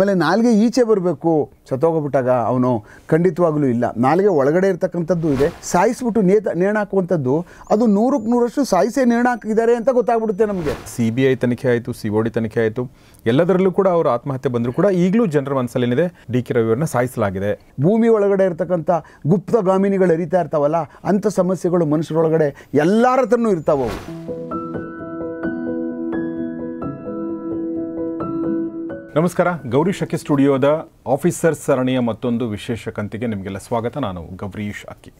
ಆಮೇಲೆ ನಾಲ್ಗೆ ಈಚೆ ಬರಬೇಕು ಚತೋಗ್ಬಿಟ್ಟಾಗ ಅವನು ಖಂಡಿತವಾಗಲೂ ಇಲ್ಲ ನಾಲ್ಗೆ ಒಳಗಡೆ ಇರ್ತಕ್ಕಂಥದ್ದು ಇದೆ ಸಾಯಿಸ್ಬಿಟ್ಟು ನೇತ ನೇಣಾಕುವಂಥದ್ದು ಅದು ನೂರಕ್ಕೆ ನೂರಷ್ಟು ಸಾಯಿಸೇ ನೇಣಾಕಿದ್ದಾರೆ ಅಂತ ಗೊತ್ತಾಗ್ಬಿಡುತ್ತೆ ನಮಗೆ ಸಿ ಬಿ ಐ ತನಿಖೆ ಆಯಿತು ಸಿ ಒ ಡಿ ತನಿಖೆ ಆಯಿತು ಎಲ್ಲದರಲ್ಲೂ ಕೂಡ ಅವರು ಆತ್ಮಹತ್ಯೆ ಬಂದರೂ ಕೂಡ ಈಗಲೂ ಜನರ ಮನಸ್ಸಲ್ಲೇನಿದೆ ಏನಿದೆ ಡಿ ಕೆ ರವಿಯವರನ್ನ ಸಾಯಿಸಲಾಗಿದೆ ಭೂಮಿ ಒಳಗಡೆ ಇರ್ತಕ್ಕಂಥ ಗಾಮಿನಿಗಳು ಅರಿತಾ ಇರ್ತಾವಲ್ಲ ಅಂಥ ಸಮಸ್ಯೆಗಳು ಮನುಷ್ಯರೊಳಗಡೆ ಎಲ್ಲರ ಹತ್ರನೂ ನಮಸ್ಕಾರ ಗೌರಿ ಶಕ್ಕಿ ಸ್ಟುಡಿಯೋದ ಆಫೀಸರ್ ಸರಣಿಯ ಮತ್ತೊಂದು ವಿಶೇಷ ಕಂತಿಗೆ ನಿಮಗೆಲ್ಲ ಸ್ವಾಗತ ನಾನು ಗೌರೀಶ್ ಅಕ್ಕಿ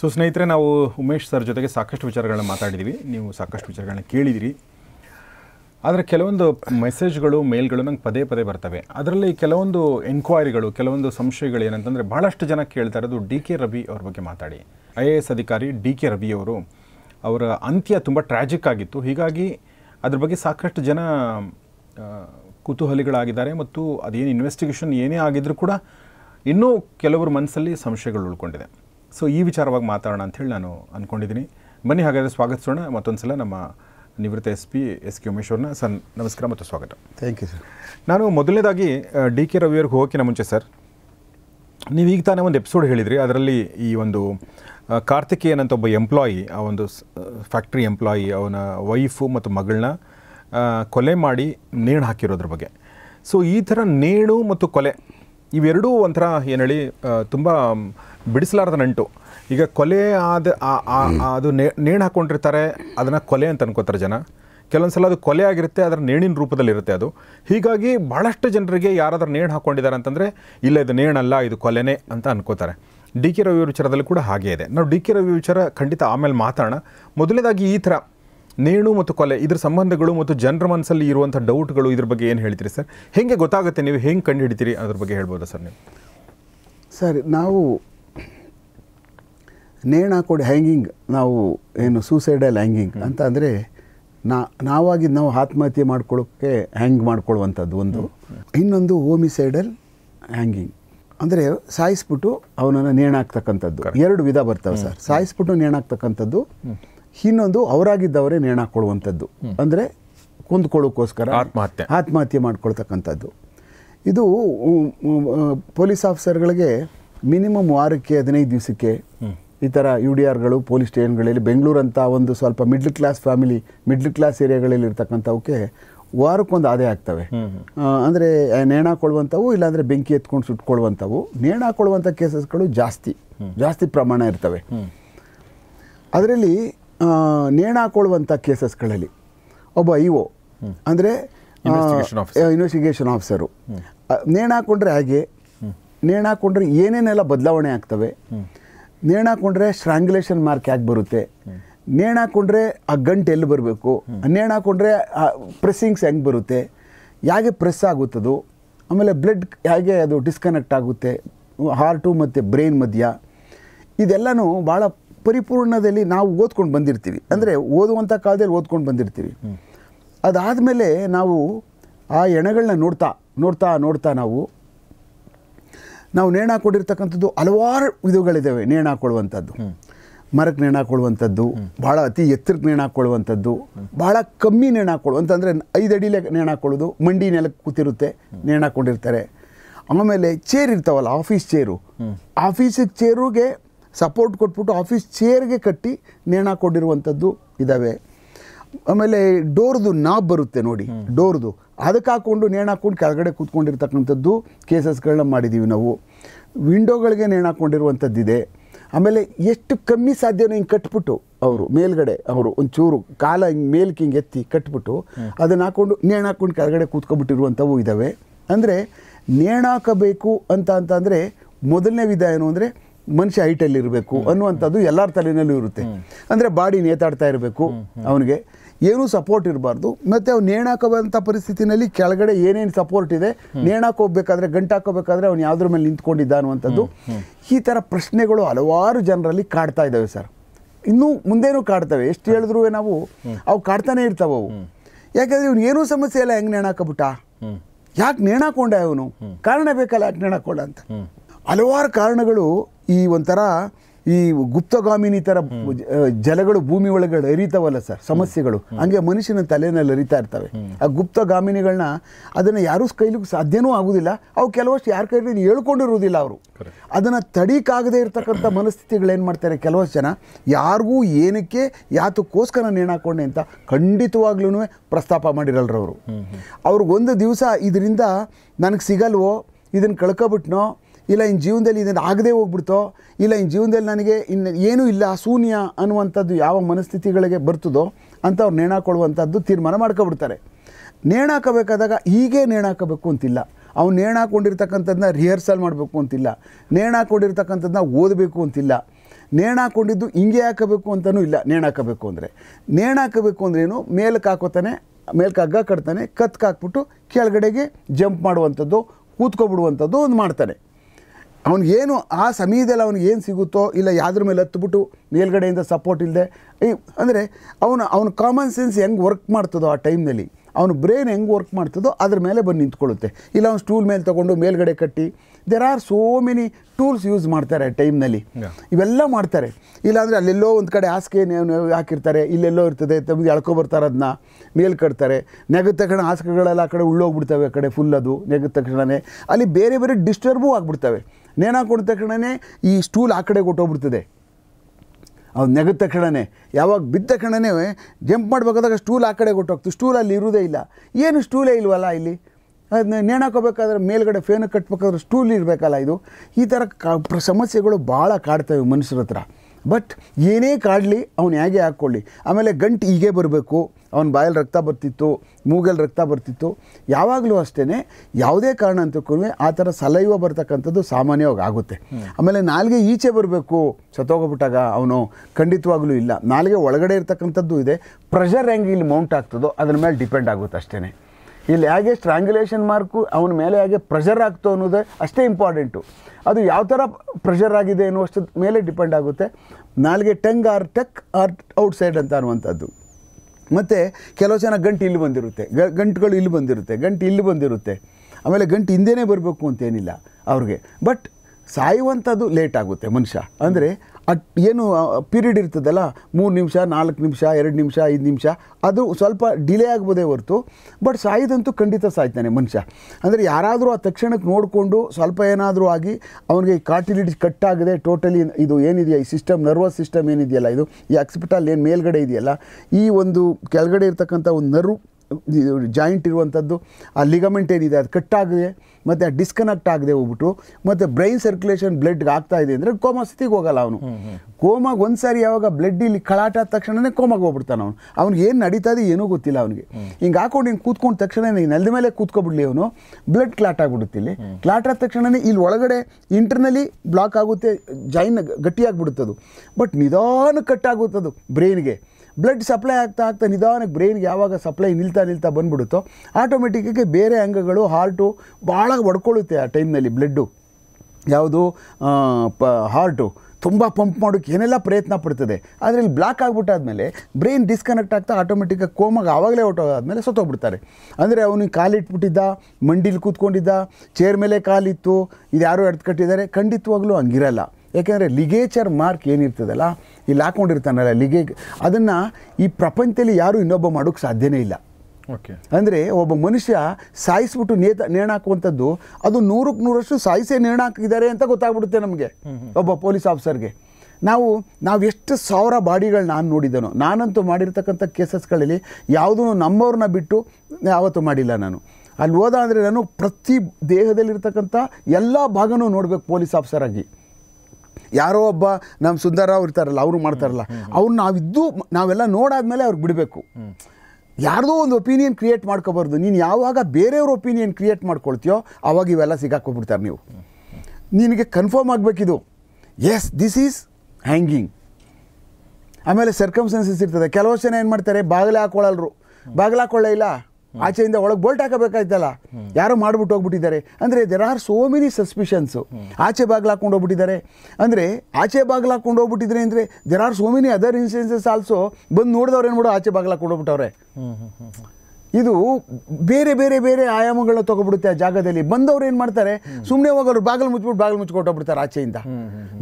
ಸೊ ಸ್ನೇಹಿತರೆ ನಾವು ಉಮೇಶ್ ಸರ್ ಜೊತೆಗೆ ಸಾಕಷ್ಟು ವಿಚಾರಗಳನ್ನ ಮಾತಾಡಿದ್ದೀವಿ ನೀವು ಸಾಕಷ್ಟು ವಿಚಾರಗಳನ್ನ ಕೇಳಿದಿರಿ ಆದರೆ ಕೆಲವೊಂದು ಮೆಸೇಜ್ಗಳು ಮೇಲ್ಗಳು ನಂಗೆ ಪದೇ ಪದೇ ಬರ್ತವೆ ಅದರಲ್ಲಿ ಕೆಲವೊಂದು ಎನ್ಕ್ವೈರಿಗಳು ಕೆಲವೊಂದು ಸಂಶಯಗಳು ಏನಂತಂದರೆ ಭಾಳಷ್ಟು ಜನ ಕೇಳ್ತಾ ಇರೋದು ಡಿ ಕೆ ರವಿ ಅವ್ರ ಬಗ್ಗೆ ಮಾತಾಡಿ ಐ ಎ ಎಸ್ ಅಧಿಕಾರಿ ಡಿ ಕೆ ರವಿಯವರು ಅವರ ಅಂತ್ಯ ತುಂಬ ಟ್ರ್ಯಾಜಿಕ್ ಆಗಿತ್ತು ಹೀಗಾಗಿ ಅದ್ರ ಬಗ್ಗೆ ಸಾಕಷ್ಟು ಜನ ಕುತೂಹಲಿಗಳಾಗಿದ್ದಾರೆ ಮತ್ತು ಅದೇನು ಇನ್ವೆಸ್ಟಿಗೇಷನ್ ಏನೇ ಆಗಿದ್ರೂ ಕೂಡ ಇನ್ನೂ ಕೆಲವರು ಮನಸ್ಸಲ್ಲಿ ಸಂಶಯಗಳು ಉಳ್ಕೊಂಡಿದೆ ಸೊ ಈ ವಿಚಾರವಾಗಿ ಮಾತಾಡೋಣ ಅಂತ ಹೇಳಿ ನಾನು ಅಂದ್ಕೊಂಡಿದ್ದೀನಿ ಬನ್ನಿ ಹಾಗಾದರೆ ಸ್ವಾಗತಿಸೋಣ ಮತ್ತೊಂದು ಸಲ ನಮ್ಮ ನಿವೃತ್ತ S P S K Umesh sir ನಮಸ್ಕಾರ ಮತ್ತು ಸ್ವಾಗತ ಥ್ಯಾಂಕ್ ಯು ಸರ್ ನಾನು ಮೊದಲನೇದಾಗಿ ಡಿ ಕೆ ರವಿಯವ್ರಿಗೆ ಹೋಗೋಕ್ಕಿಂತ ಮುಂಚೆ ಸರ್ ನೀವು ಈಗ ತಾನೇ ಒಂದು ಎಪಿಸೋಡ್ ಹೇಳಿದ್ರಿ ಅದರಲ್ಲಿ ಈ ಒಂದು ಕಾರ್ತಿಕೇಯನ್ ಅಂತ ಒಬ್ಬ ಎಂಪ್ಲಾಯಿ ಆ ಒಂದು ಫ್ಯಾಕ್ಟ್ರಿ ಎಂಪ್ಲಾಯಿ ಅವನ ವೈಫು ಮತ್ತು ಮಗಳನ್ನ ಕೊಲೆ ಮಾಡಿ ನೇಣು ಹಾಕಿರೋದ್ರ ಬಗ್ಗೆ ಸೊ ಈ ಥರ ನೇಣು ಮತ್ತು ಕೊಲೆ ಇವೆರಡೂ ಒಂಥರ ಏನು ಹೇಳಿ ತುಂಬ ಬಿಡಿಸಲಾರದ ನಂಟು ಈಗ ಕೊಲೆ ಆದ ಅದು ನೇ ನೇಣು ಹಾಕ್ಕೊಂಡಿರ್ತಾರೆ ಅದನ್ನು ಕೊಲೆ ಅಂತ ಅನ್ಕೋತಾರೆ ಜನ ಕೆಲವೊಂದು ಸಲ ಅದು ಕೊಲೆ ಆಗಿರುತ್ತೆ ಅದರ ನೇಣಿನ ರೂಪದಲ್ಲಿರುತ್ತೆ ಅದು ಹೀಗಾಗಿ ಭಾಳಷ್ಟು ಜನರಿಗೆ ಯಾರಾದರೂ ನೇಣು ಹಾಕ್ಕೊಂಡಿದ್ದಾರೆ ಅಂತಂದರೆ ಇಲ್ಲ ಇದು ನೇಣಲ್ಲ ಇದು ಕೊಲೆನೇ ಅಂತ ಅನ್ಕೋತಾರೆ ಡಿ ಕೆ ರವಿ ವಿಚಾರದಲ್ಲಿ ಕೂಡ ಹಾಗೇ ಇದೆ ನಾವು ಡಿ ಕೆ ರವಿ ವಿಚಾರ ಖಂಡಿತ ಆಮೇಲೆ ಮಾತಾಡೋಣ ಮೊದಲನೇದಾಗಿ ಈ ಥರ ನೇಣು ಮತ್ತು ಕೊಲೆ ಇದ್ರ ಸಂಬಂಧಗಳು ಮತ್ತು ಜನರ ಮನಸ್ಸಲ್ಲಿ ಇರುವಂಥ ಡೌಟ್ಗಳು ಇದ್ರ ಬಗ್ಗೆ ಏನು ಹೇಳ್ತೀರಿ ಸರ್ ಹೆಂಗೆ ಗೊತ್ತಾಗುತ್ತೆ ನೀವು ಹೆಂಗೆ ಕಂಡು ಹಿಡಿತೀರಿ ಅದ್ರ ಬಗ್ಗೆ ಹೇಳ್ಬೋದಾ ಸರ್ ನೀವು ಸರ್ ನಾವು ನೇಣ ಹ್ಯಾಂಗಿಂಗ್ ನಾವು ಏನು ಸೂಸೈಡಲ್ ಹ್ಯಾಂಗಿಂಗ್ ಅಂತ ಅಂದರೆ ನಾ ನಾವಾಗಿ ನಾವು ಆತ್ಮಹತ್ಯೆ ಮಾಡ್ಕೊಳ್ಳೋಕ್ಕೆ ಹ್ಯಾಂಗ್ ಮಾಡ್ಕೊಳ್ಳುವಂಥದ್ದು ಒಂದು ಇನ್ನೊಂದು ಹೋಮಿಸೈಡಲ್ ಹ್ಯಾಂಗಿಂಗ್ ಅಂದರೆ ಸಾಯಿಸ್ಬಿಟ್ಟು ಅವನನ್ನು ನೇಣಾಕ್ತಕ್ಕಂಥದ್ದು ಎರಡು ವಿಧ ಬರ್ತವೆ ಸರ್ ಸಾಯಿಸ್ಬಿಟ್ಟು ನೇಣಾಕ್ತಕ್ಕಂಥದ್ದು ಇನ್ನೊಂದು ಅವರಾಗಿದ್ದವರೇ ನೇಣ ಕೊಡುವಂಥದ್ದು ಅಂದರೆ ಕುಂದ್ಕೊಳ್ಳೋಕ್ಕೋಸ್ಕರ ಆತ್ಮಹತ್ಯೆ ಆತ್ಮಹತ್ಯೆ ಮಾಡ್ಕೊಳ್ತಕ್ಕಂಥದ್ದು ಇದು ಪೊಲೀಸ್ ಆಫೀಸರ್ಗಳಿಗೆ ಮಿನಿಮಮ್ ವಾರಕ್ಕೆ ಹದಿನೈದು ದಿವಸಕ್ಕೆ ಈ ಥರ ಯು ಡಿ ಆರ್ಗಳು ಪೊಲೀಸ್ ಸ್ಟೇಷನ್ಗಳಲ್ಲಿ ಬೆಂಗಳೂರಂಥ ಒಂದು ಸ್ವಲ್ಪ middle class family middle class ಏರಿಯಾಗಳಲ್ಲಿ ಇರ್ತಕ್ಕಂಥವಕ್ಕೆ ವಾರಕ್ಕೊಂದು ಆದಾಯ ಆಗ್ತವೆ ಅಂದರೆ ನೇಣ ಕೊಡುವಂಥವು ಇಲ್ಲಾಂದರೆ ಬೆಂಕಿ ಎತ್ಕೊಂಡು ಸುಟ್ಕೊಳ್ಳುವಂಥವು ನೇಣ ಹಾಕೊಳ್ಳುವಂಥ ಕೇಸಸ್ಗಳು ಜಾಸ್ತಿ ಜಾಸ್ತಿ ಪ್ರಮಾಣ ಇರ್ತವೆ ಅದರಲ್ಲಿ ನೇಣಾಕೊಳ್ಳುವಂಥ ಕೇಸಸ್ಗಳಲ್ಲಿ ಒಬ್ಬ ಐ ಒ ಅಂದರೆ ಇನ್ವೆಸ್ಟಿಗೇಷನ್ ಆಫೀಸರು ನೇಣಾಕೊಂಡ್ರೆ ಹಾಗೆ ನೇಣಾಕೊಂಡ್ರೆ ಏನೇನೆಲ್ಲ ಬದಲಾವಣೆ ಆಗ್ತವೆ ನೇಣಾಕೊಂಡ್ರೆ ಸ್ಟ್ರಾಂಗ್ಯುಲೇಷನ್ ಮಾರ್ಕ್ ಯಾಕೆ ಬರುತ್ತೆ ನೇಣಾಕೊಂಡ್ರೆ ಆ ಗಂಟು ಎಲ್ಲಿ ಬರಬೇಕು ನೇಣಾಕೊಂಡ್ರೆ ಪ್ರೆಸ್ಸಿಂಗ್ಸ್ ಹೆಂಗೆ ಬರುತ್ತೆ ಹೇಗೆ ಪ್ರೆಸ್ ಆಗುತ್ತದು ಆಮೇಲೆ ಬ್ಲಡ್ ಹೇಗೆ ಅದು ಡಿಸ್ಕನೆಕ್ಟ್ ಆಗುತ್ತೆ ಹಾರ್ಟು ಮತ್ತು ಬ್ರೈನ್ ಮಧ್ಯ ಇದೆಲ್ಲನೂ ಭಾಳ ಪರಿಪೂರ್ಣದಲ್ಲಿ ನಾವು ಓದ್ಕೊಂಡು ಬಂದಿರ್ತೀವಿ ಅಂದರೆ ಓದುವಂಥ ಕಾಲದಲ್ಲಿ ಓದ್ಕೊಂಡು ಬಂದಿರ್ತೀವಿ ಅದಾದಮೇಲೆ ನಾವು ಆ ಎಣೆಗಳನ್ನ ನೋಡ್ತಾ ನೋಡ್ತಾ ನೋಡ್ತಾ ನಾವು ನಾವು ನೇಣ ಹಾಕ್ಕೊಂಡಿರ್ತಕ್ಕಂಥದ್ದು ಹಲವಾರು ವಿಧಗಳಿದ್ದಾವೆ ನೇಣ ಹಾಕೊಳ್ಳುವಂಥದ್ದು ಮರಕ್ಕೆ ನೇಣ ಹಾಕೊಳ್ಳುವಂಥದ್ದು ಭಾಳ ಅತಿ ಎತ್ತರಕ್ಕೆ ನೇಣ ಹಾಕೊಳ್ಳುವಂಥದ್ದು ಭಾಳ ಕಮ್ಮಿ ನೇಣ ಹಾಕೊಳ್ಳು ಅಂದರೆ ಐದು ಅಡಿಲೆ ನೇಣ ಹಾಕೊಳ್ಳೋದು ಮಂಡಿ ನೆಲಕ್ಕೆ ಕೂತಿರುತ್ತೆ ನೇಣ ಹಾಕ್ಕೊಂಡಿರ್ತಾರೆ ಆಮೇಲೆ ಚೇರ್ ಇರ್ತಾವಲ್ಲ ಆಫೀಸ್ ಚೇರು ಆಫೀಸಿಗೆ ಚೇರುಗೆ ಸಪೋರ್ಟ್ ಕೊಟ್ಬಿಟ್ಟು ಆಫೀಸ್ ಚೇರ್ಗೆ ಕಟ್ಟಿ ನೇಣಾಕೊಂಡಿರುವಂಥದ್ದು ಇದ್ದಾವೆ ಆಮೇಲೆ ಡೋರ್ದು ನಾಬ್ ಬರುತ್ತೆ ನೋಡಿ ಡೋರ್ದು ಅದಕ್ಕೆ ಹಾಕ್ಕೊಂಡು ನೇಣು ಹಾಕ್ಕೊಂಡು ಕೆಳಗಡೆ ಕೂತ್ಕೊಂಡಿರ್ತಕ್ಕಂಥದ್ದು ಕೇಸಸ್ಗಳನ್ನ ಮಾಡಿದ್ದೀವಿ ನಾವು ವಿಂಡೋಗಳಿಗೆ ನೇಣು ಹಾಕ್ಕೊಂಡಿರುವಂಥದ್ದಿದೆ ಆಮೇಲೆ ಎಷ್ಟು ಕಮ್ಮಿ ಸಾಧ್ಯನೋ ಹಿಂಗೆ ಕಟ್ಬಿಟ್ಟು ಅವರು ಮೇಲ್ಗಡೆ ಅವರು ಒಂಚೂರು ಕಾಲ ಹಿಂಗೆ ಮೇಲ್ಗೆ ಹಿಂಗೆ ಎತ್ತಿ ಕಟ್ಬಿಟ್ಟು ಅದನ್ನು ಹಾಕ್ಕೊಂಡು ನೇಣು ಹಾಕ್ಕೊಂಡು ಕೆಳಗಡೆ ಕೂತ್ಕೊಂಡ್ಬಿಟ್ಟಿರುವಂಥವು ಇದ್ದಾವೆ ಅಂದರೆ ನೇಣಾಕಬೇಕು ಅಂತ ಅಂತಂದರೆ ಮೊದಲನೇ ವಿಧ ಏನು ಅಂದರೆ ಮನುಷ್ಯ ಇರಬೇಕು ಅನ್ನುವಂಥದ್ದು ಎಲ್ಲರ ತಲೆಯಲ್ಲೂ ಇರುತ್ತೆ ಅಂದರೆ ಬಾಡಿ ನೇತಾಡ್ತಾ ಇರಬೇಕು ಅವನಿಗೆ ಏನೂ ಸಪೋರ್ಟ್ ಇರಬಾರ್ದು ಮತ್ತು ಅವ್ನು ನೇಣಾಕೋಂಥ ಪರಿಸ್ಥಿತಿನಲ್ಲಿ ಕೆಳಗಡೆ ಏನೇನು ಸಪೋರ್ಟ್ ಇದೆ ನೇಣಾಕೋಬೇಕಾದ್ರೆ ಗಂಟಾಕೋಬೇಕಾದ್ರೆ ಅವ್ನು ಯಾವ್ದ್ರ ಮೇಲೆ ನಿಂತ್ಕೊಂಡಿದ್ದ ಅನ್ನುವಂಥದ್ದು ಈ ಥರ ಪ್ರಶ್ನೆಗಳು ಹಲವಾರು ಜನರಲ್ಲಿ ಕಾಡ್ತಾ ಇದ್ದಾವೆ ಸರ್ ಇನ್ನೂ ಮುಂದೇನೂ ಕಾಡ್ತವೆ ಎಷ್ಟು ಹೇಳಿದ್ರು ನಾವು ಅವು ಕಾಡ್ತಾನೆ ಇರ್ತಾವೆ ಅವು ಯಾಕೆಂದರೆ ಇವನು ಏನೂ ಸಮಸ್ಯೆ ಇಲ್ಲ ಹೆಂಗೆ ನೇಣಾಕೋಬಿಟ್ಟ ಯಾಕೆ ನೇಣಾಕೊಂಡ ಇವನು ಕಾರಣ ಬೇಕಲ್ಲ ಯಾಕೆ ನೇಣಾಕೊಂಡ ಅಂತ ಹಲವಾರು ಕಾರಣಗಳು ಈ ಒಂಥರ ಈ ಗುಪ್ತಗಾಮಿನಿ ಥರ ಜಲಗಳು ಭೂಮಿ ಒಳಗೆ ಹರಿತಾವಲ್ಲ ಸರ್ ಸಮಸ್ಯೆಗಳು ಹಂಗೆ ಮನುಷ್ಯನ ತಲೆಯಲ್ಲಿ ಹರಿತಾ ಇರ್ತವೆ ಆ ಗುಪ್ತಗಾಮಿನಿಗಳನ್ನ ಅದನ್ನು ಯಾರೂ ಕೈಲಿಗೆ ಸಾಧ್ಯನೂ ಆಗೋದಿಲ್ಲ ಅವು ಕೆಲವಷ್ಟು ಯಾರ ಕೈಲಿ ಹೇಳ್ಕೊಂಡಿರುವುದಿಲ್ಲ ಅವರು ಅದನ್ನು ತಡೀಕಾಗದೇ ಇರ್ತಕ್ಕಂಥ ಮನಸ್ಥಿತಿಗಳೇನು ಮಾಡ್ತಾರೆ ಕೆಲವಷ್ಟು ಜನ ಯಾರಿಗೂ ಏನಕ್ಕೆ ಯಾತಕ್ಕೋಸ್ಕರ ನೇಣಾಕೊಂಡೆ ಅಂತ ಖಂಡಿತವಾಗ್ಲೂ ಪ್ರಸ್ತಾಪ ಮಾಡಿರಲ್ರು ಅವರು ಒಂದು ದಿವಸ ಇದರಿಂದ ನನಗೆ ಸಿಗಲ್ವೋ ಇದನ್ನು ಕಳ್ಕೊಬಿಟ್ನೋ ಇಲ್ಲ ಇನ್ನು ಜೀವನದಲ್ಲಿ ಇದನ್ನು ಆಗದೇ ಹೋಗ್ಬಿಡ್ತೋ ಇಲ್ಲ ಇನ್ನು ಜೀವನದಲ್ಲಿ ನನಗೆ ಇನ್ನು ಏನೂ ಇಲ್ಲ ಶೂನ್ಯ ಅನ್ನುವಂಥದ್ದು ಯಾವ ಮನಸ್ಥಿತಿಗಳಿಗೆ ಬರ್ತದೋ ಅಂತ ಅವ್ರು ನೇಣಾಕೊಳ್ಳುವಂಥದ್ದು ತೀರ್ಮಾನ ಮಾಡ್ಕೊಬಿಡ್ತಾರೆ ನೇಣಾಕಬೇಕಾದಾಗ ಹೀಗೆ ನೇಣಾಕಬೇಕು ಅಂತಿಲ್ಲ ಅವ್ನು ನೇಣಾಕೊಂಡಿರ್ತಕ್ಕಂಥದ್ದನ್ನ ರಿಹರ್ಸಲ್ ಮಾಡಬೇಕು ಅಂತಿಲ್ಲ ನೇಣಾಕೊಂಡಿರ್ತಕ್ಕಂಥದ್ದನ್ನ ಓದಬೇಕು ಅಂತಿಲ್ಲ ನೇಣಾಕೊಂಡಿದ್ದು ಹಿಂಗೆ ಹಾಕಬೇಕು ಅಂತಲೂ ಇಲ್ಲ ನೇಣಾಕಬೇಕು ಅಂದರೆ ನೇಣಾಕಬೇಕು ಅಂದರೆ ಏನು ಮೇಲಕ್ಕೆ ಹಾಕೋತಾನೆ ಮೇಲಕ್ಕೆ ಹಗ್ಗ ಕಟ್ತಾನೆ ಕತ್ಕಾಕ್ಬಿಟ್ಟು ಕೆಳಗಡೆಗೆ ಜಂಪ್ ಮಾಡುವಂಥದ್ದು ಕೂತ್ಕೊಬಿಡುವಂಥದ್ದು ಒಂದು ಮಾಡ್ತಾನೆ ಏನು ಆ ಸಮಯದಲ್ಲಿ ಅವ್ನಿಗೆ ಏನು ಸಿಗುತ್ತೋ ಇಲ್ಲ ಯಾವ್ದ್ರ ಮೇಲೆ ಹತ್ಬಿಟ್ಟು ಮೇಲ್ಗಡೆಯಿಂದ ಸಪೋರ್ಟ್ ಇಲ್ಲದೆ ಈ ಅಂದರೆ ಅವನು ಅವನ ಕಾಮನ್ ಸೆನ್ಸ್ ಹೆಂಗೆ ವರ್ಕ್ ಮಾಡ್ತದೋ ಆ ಟೈಮ್ನಲ್ಲಿ ಅವನು ಬ್ರೈನ್ ಹೆಂಗೆ ವರ್ಕ್ ಮಾಡ್ತದೋ ಅದ್ರ ಮೇಲೆ ಬಂದು ನಿಂತ್ಕೊಳ್ಳುತ್ತೆ ಇಲ್ಲ ಅವ್ನು ಸ್ಟೂಲ್ ಮೇಲೆ ತೊಗೊಂಡು ಮೇಲ್ಗಡೆ ಕಟ್ಟಿ there are so many tools use ಮಾಡ್ತಾರೆ ಆ ಟೈಮ್ನಲ್ಲಿ ಇವೆಲ್ಲ ಮಾಡ್ತಾರೆ ಇಲ್ಲಾಂದರೆ ಅಲ್ಲೆಲ್ಲೋ ಒಂದು ಕಡೆ ಹಾಸಿಗೆ ಹಾಕಿರ್ತಾರೆ ಇಲ್ಲೆಲ್ಲೋ ಇರ್ತದೆ ತಮಗೆ ಎಳ್ಕೊಬರ್ತಾರೆ ಅದನ್ನ ಮೇಲ್ ಕಟ್ತಾರೆ ನೆಗದ ತಕ್ಷಣ ಹಾಸಿಗೆಗಳೆಲ್ಲ ಆ ಕಡೆ ಉಳ್ಳೋಗ್ಬಿಡ್ತವೆ ಆ ಕಡೆ ಫುಲ್ ಅದು ನೆಗದ ತಕ್ಷಣವೇ ಅಲ್ಲಿ ಬೇರೆ ಬೇರೆ ಡಿಸ್ಟರ್ಬೂ ಆಗಿಬಿಡ್ತವೆ ನೇಣಾಕೊಂಡ ತಕ್ಷಣವೇ ಈ ಸ್ಟೂಲ್ ಆ ಕಡೆ ಕೊಟ್ಟೋಗ್ಬಿಡ್ತದೆ ಅವ್ನು ನೆಗದ ತಕ್ಷಣವೇ ಯಾವಾಗ ಬಿದ್ದ ತಕ್ಷಣವೇ ಜಂಪ್ ಮಾಡಬೇಕಾದಾಗ ಸ್ಟೂಲ್ ಆ ಕಡೆ ಕೊಟ್ಟೋಗ್ತು ಸ್ಟೂಲ್ ಅಲ್ಲಿ ಇರೋದೇ ಇಲ್ಲ ಏನು ಸ್ಟೂಲೇ ಇಲ್ವಲ್ಲ ಇಲ್ಲಿ ಅದನ್ನ ನೇಣಾಕೋಬೇಕಾದ್ರೆ ಮೇಲ್ಗಡೆ ಫೇನ್ ಕಟ್ಬೇಕಾದ್ರೆ ಸ್ಟೂಲ್ ಇರಬೇಕಲ್ಲ ಇದು ಈ ಥರ ಕ ಸಮಸ್ಯೆಗಳು ಭಾಳ ಕಾಡ್ತವೆ ಮನುಷ್ಯರ ಹತ್ರ ಬಟ್ ಏನೇ ಕಾಡಲಿ ಅವನು ಹೇಗೆ ಹಾಕ್ಕೊಳ್ಳಿ ಆಮೇಲೆ ಗಂಟು ಹೀಗೆ ಬರಬೇಕು ಅವನ ಬಾಯಲ್ಲಿ ರಕ್ತ ಬರ್ತಿತ್ತು ಮೂಗಲ್ಲಿ ರಕ್ತ ಬರ್ತಿತ್ತು ಯಾವಾಗಲೂ ಅಷ್ಟೇ ಯಾವುದೇ ಕಾರಣ ಅಂತ ಆ ಥರ ಸಲೈವ ಬರ್ತಕ್ಕಂಥದ್ದು ಸಾಮಾನ್ಯವಾಗಿ ಆಗುತ್ತೆ ಆಮೇಲೆ ನಾಲ್ಗೆ ಈಚೆ ಬರಬೇಕು ಸತ್ತೋಗ್ಬಿಟ್ಟಾಗ ಅವನು ಖಂಡಿತವಾಗ್ಲೂ ಇಲ್ಲ ನಾಲ್ಗೆ ಒಳಗಡೆ ಇರ್ತಕ್ಕಂಥದ್ದು ಇದೆ ಪ್ರೆಷರ್ ಹೆಂಗೆ ಇಲ್ಲಿ ಮೌಂಟ್ ಆಗ್ತದೋ ಅದ್ರ ಮೇಲೆ ಡಿಪೆಂಡ್ ಆಗುತ್ತೆ ಅಷ್ಟೇ ಇಲ್ಲಿ ಹೇಗೆ ಸ್ಟ್ರಾಂಗ್ಯುಲೇಷನ್ ಮಾರ್ಕು ಅವನ ಮೇಲೆ ಹೇಗೆ ಪ್ರೆಷರ್ ಆಗ್ತೋ ಅನ್ನೋದೇ ಅಷ್ಟೇ ಇಂಪಾರ್ಟೆಂಟು ಅದು ಯಾವ ಥರ ಪ್ರೆಷರ್ ಆಗಿದೆ ಅನ್ನುವಷ್ಟದ ಮೇಲೆ ಡಿಪೆಂಡ್ ಆಗುತ್ತೆ ನಾಲ್ಗೆ tongue or tech or outside ಅಂತ ಅನ್ನುವಂಥದ್ದು ಮತ್ತು ಕೆಲವು ಜನ ಗಂಟು ಇಲ್ಲಿ ಬಂದಿರುತ್ತೆ ಗ ಗಂಟುಗಳು ಇಲ್ಲಿ ಬಂದಿರುತ್ತೆ ಗಂಟು ಇಲ್ಲಿ ಬಂದಿರುತ್ತೆ ಆಮೇಲೆ ಗಂಟು ಹಿಂದೆನೇ ಬರಬೇಕು ಅಂತೇನಿಲ್ಲ ಅವ್ರಿಗೆ ಬಟ್ ಸಾಯುವಂಥದ್ದು ಲೇಟ್ ಆಗುತ್ತೆ ಮನುಷ್ಯ ಅಂದರೆ ಅಟ್ ಏನು ಪೀರಿಯಡ್ ಇರ್ತದಲ್ಲ ಮೂರು ನಿಮಿಷ ನಾಲ್ಕು ನಿಮಿಷ ಎರಡು ನಿಮಿಷ ಐದು ನಿಮಿಷ ಅದು ಸ್ವಲ್ಪ ಡಿಲೇ ಆಗ್ಬೋದೇ ಹೊರತು ಬಟ್ ಸಾಯಿದಂತೂ ಖಂಡಿತ ಸಾಯ್ತಾನೆ ಮನುಷ್ಯ ಅಂದರೆ ಯಾರಾದರೂ ಆ ತಕ್ಷಣಕ್ಕೆ ನೋಡಿಕೊಂಡು ಸ್ವಲ್ಪ ಏನಾದರೂ ಆಗಿ ಅವನಿಗೆ ಕಾರ್ಟಿಲಿಟಿ ಕಟ್ ಆಗದೆ ಟೋಟಲಿ ಇದು ಏನಿದೆಯಾ ಈ ಸಿಸ್ಟಮ್ ನರ್ವಸ್ ಸಿಸ್ಟಮ್ ಏನಿದೆಯಲ್ಲ ಇದು ಈ ಆಕ್ಸಿಪಿಟಲ್ ಏನು ಮೇಲ್ಗಡೆ ಇದೆಯಲ್ಲ ಈ ಒಂದು ಕೆಳಗಡೆ ಇರತಕ್ಕಂಥ ಒಂದು ನರ್ವ್ ಜಾಯಿಂಟ್ ಇರುವಂಥದ್ದು ಆ ಲಿಗಮೆಂಟ್ ಏನಿದೆ ಅದು ಕಟ್ಟಾಗದೆ ಮತ್ತು ಡಿಸ್ಕನೆಕ್ಟ್ ಆಗದೆ ಹೋಗ್ಬಿಟ್ಟು ಮತ್ತು ಬ್ರೈನ್ ಸರ್ಕ್ಯುಲೇಷನ್ ಬ್ಲಡ್ಗೆ ಆಗ್ತಾ ಇದೆ ಅಂದರೆ ಕೋಮಾ ಸ್ಥಿತಿಗೆ ಹೋಗಲ್ಲ ಅವನು ಕೋಮಾಗ ಒಂದು ಸಾರಿ ಯಾವಾಗ ಬ್ಲಡ್ ಇಲ್ಲಿ ಕಳಾಟ ಆದ ತಕ್ಷಣವೇ ಕೋಮಾಗ ಹೋಗ್ಬಿಡ್ತಾನೆ ಅವನು ಅವ್ನಿಗೆ ಏನು ನಡೀತಾ ಇದೆ ಏನೂ ಗೊತ್ತಿಲ್ಲ ಅವನಿಗೆ ಹಿಂಗೆ ಹಾಕೊಂಡು ಹಿಂಗೆ ಕೂತ್ಕೊಂಡ ತಕ್ಷಣ ನೆಲದ ಮೇಲೆ ಕೂತ್ಕೊಬಿಡ್ಲಿ ಅವನು ಬ್ಲಡ್ ಕ್ಲಾಟ್ ಆಗಿಬಿಡುತ್ತೆ ಇಲ್ಲಿ ಕ್ಲಾಟ್ ಆದ ತಕ್ಷಣವೇ ಇಲ್ಲಿ ಒಳಗಡೆ ಇಂಟರ್ನಲಿ ಬ್ಲಾಕ್ ಆಗುತ್ತೆ ಜೈನ್ ಗಟ್ಟಿಯಾಗಿಬಿಡುತ್ತದು ಬಟ್ ನಿಧಾನ ಕಟ್ ಆಗುತ್ತದು ಬ್ರೈನ್ಗೆ ಬ್ಲಡ್ ಸಪ್ಲೈ ಆಗ್ತಾ ಆಗ್ತಾ ನಿಧಾನಕ್ಕೆ ಬ್ರೈನ್ಗೆ ಯಾವಾಗ ಸಪ್ಲೈ ನಿಲ್ತಾ ನಿಲ್ತಾ ಬಂದ್ಬಿಡುತ್ತೋ ಆಟೋಮೆಟಿಕ್ಕಾಗಿ ಬೇರೆ ಅಂಗಗಳು ಹಾರ್ಟು ಭಾಳ ಒಡ್ಕೊಳ್ಳುತ್ತೆ ಆ ಟೈಮ್ನಲ್ಲಿ ಬ್ಲಡ್ಡು ಯಾವುದು ಪ ಹಾರ್ಟು ತುಂಬ ಪಂಪ್ ಮಾಡೋಕ್ಕೆ ಏನೆಲ್ಲ ಪ್ರಯತ್ನ ಪಡ್ತದೆ ಆದರೆ ಇಲ್ಲಿ ಬ್ಲಾಕ್ ಆಗಿಬಿಟ್ಟಾದ್ಮೇಲೆ ಬ್ರೈನ್ ಡಿಸ್ಕನೆಕ್ಟ್ ಆಗ್ತಾ ಆಟೋಮೆಟಿಕ್ಕಾಗಿ ಕೋಮಾಗಿ ಆವಾಗಲೇ ಆದಮೇಲೆ ಸತ್ತೋಗ್ಬಿಡ್ತಾರೆ ಅಂದರೆ ಅವನಿಗೆ ಕಾಲಿಟ್ಬಿಟ್ಟಿದ್ದ ಮಂಡಿಲಿ ಕೂತ್ಕೊಂಡಿದ್ದ ಚೇರ್ ಮೇಲೆ ಕಾಲಿತ್ತು ಇದು ಯಾರೋ ಎಡ್ದು ಕಟ್ಟಿದ್ದಾರೆ ಖಂಡಿತವಾಗ್ಲೂ ಹಂಗಿರಲ್ಲ ಯಾಕೆಂದರೆ ಲಿಗೇಚರ್ ಮಾರ್ಕ್ ಏನಿರ್ತದಲ್ಲ ಇಲ್ಲಿ ಹಾಕ್ಕೊಂಡಿರ್ತಾನಲ್ಲ ಲಿಗೇ ಅದನ್ನು ಈ ಪ್ರಪಂಚದಲ್ಲಿ ಯಾರೂ ಇನ್ನೊಬ್ಬ ಮಾಡೋಕ್ಕೆ ಸಾಧ್ಯನೇ ಇಲ್ಲ ಓಕೆ ಅಂದರೆ ಒಬ್ಬ ಮನುಷ್ಯ ಸಾಯಿಸ್ಬಿಟ್ಟು ನೇತ ನೇಣಾಕುವಂಥದ್ದು ಅದು ನೂರಕ್ಕೆ ನೂರಷ್ಟು ಸಾಯಿಸೇ ನೇಣಾಕಿದ್ದಾರೆ ಅಂತ ಗೊತ್ತಾಗ್ಬಿಡುತ್ತೆ ನಮಗೆ ಒಬ್ಬ ಪೊಲೀಸ್ ಆಫೀಸರ್ಗೆ ನಾವು ನಾವು ಎಷ್ಟು ಸಾವಿರ ಬಾಡಿಗಳು ನಾನು ನೋಡಿದ್ದೇನು ನಾನಂತೂ ಮಾಡಿರ್ತಕ್ಕಂಥ ಕೇಸಸ್ಗಳಲ್ಲಿ ಯಾವುದೂ ನಮ್ಮವ್ರನ್ನ ಬಿಟ್ಟು ಯಾವತ್ತೂ ಮಾಡಿಲ್ಲ ನಾನು ಅಲ್ಲಿ ಹೋದ ಅಂದರೆ ನಾನು ಪ್ರತಿ ದೇಹದಲ್ಲಿರ್ತಕ್ಕಂಥ ಎಲ್ಲ ಭಾಗನೂ ನೋಡಬೇಕು ಪೊಲೀಸ್ ಆಫೀಸರಾಗಿ ಯಾರೋ ಒಬ್ಬ ನಮ್ಮ ಸುಂದರ ಅವ್ರು ಇರ್ತಾರಲ್ಲ ಅವರು ಮಾಡ್ತಾರಲ್ಲ ಅವ್ರು ನಾವಿದ್ದು ನಾವೆಲ್ಲ ನೋಡಾದ್ಮೇಲೆ ಅವ್ರಿಗೆ ಬಿಡಬೇಕು ಯಾರ್ದೋ ಒಂದು ಒಪಿನಿಯನ್ ಕ್ರಿಯೇಟ್ ಮಾಡ್ಕೋಬಾರ್ದು ನೀನು ಯಾವಾಗ ಬೇರೆಯವ್ರ ಒಪಿನಿಯನ್ ಕ್ರಿಯೇಟ್ ಮಾಡ್ಕೊಳ್ತೀಯೋ ಆವಾಗ ಇವೆಲ್ಲ ಸಿಗಾಕ್ಕೊಬಿಡ್ತಾರೆ ನೀವು ನಿನಗೆ ಕನ್ಫರ್ಮ್ ಆಗಬೇಕಿದು ಎಸ್ ದಿಸ್ ಈಸ್ ಹ್ಯಾಂಗಿಂಗ್ ಆಮೇಲೆ ಸರ್ಕಮ್ಸ್ಟೆನ್ಸಸ್ ಇರ್ತದೆ ಕೆಲವು ಜನ ಏನು ಮಾಡ್ತಾರೆ ಬಾಗಿಲು ಹಾಕೊಳ್ಳಲ್ರು ಬಾಗಿಲು ಹಾಕೊಳ್ಳೇ ಇಲ್ಲ ಆಚೆಯಿಂದ ಒಳಗೆ ಬೋಲ್ಟ್ ಹಾಕಬೇಕಾಯ್ತಲ್ಲ ಯಾರೋ ಮಾಡಿಬಿಟ್ಟು ಹೋಗ್ಬಿಟ್ಟಿದ್ದಾರೆ ಅಂದರೆ there are so many suspicions ಆಚೆ ಬಾಗಿಲು ಹಾಕೊಂಡು ಹೋಗ್ಬಿಟ್ಟಿದ್ದಾರೆ ಅಂದರೆ ಆಚೆ ಬಾಗಿಲು ಹಾಕೊಂಡು ಹೋಗ್ಬಿಟ್ಟಿದ್ರೆ ಅಂದರೆ there are so many other incidences also ಬಂದು ನೋಡಿದವ್ರು ಏನು ಮಾಡೋ ಆಚೆ ಬಾಗಿಲು ಹಾಕೊಂಡು ಹೋಗ್ಬಿಟ್ಟವ್ರೆ ಇದು ಬೇರೆ ಬೇರೆ ಬೇರೆ ಆಯಾಮಗಳನ್ನ ತಗೊಬಿಡುತ್ತೆ ಆ ಜಾಗದಲ್ಲಿ ಬಂದವ್ರು ಏನು ಮಾಡ್ತಾರೆ ಸುಮ್ಮನೆ ಹೋಗೋರು ಬಾಗಿಲು ಮುಚ್ಚಿಬಿಟ್ಟು ಬಾಗಿಲು ಮುಚ್ಕೊಂಡು ಹೋಗ್ಬಿಡ್ತಾರೆ ಆಚೆಯಿಂದ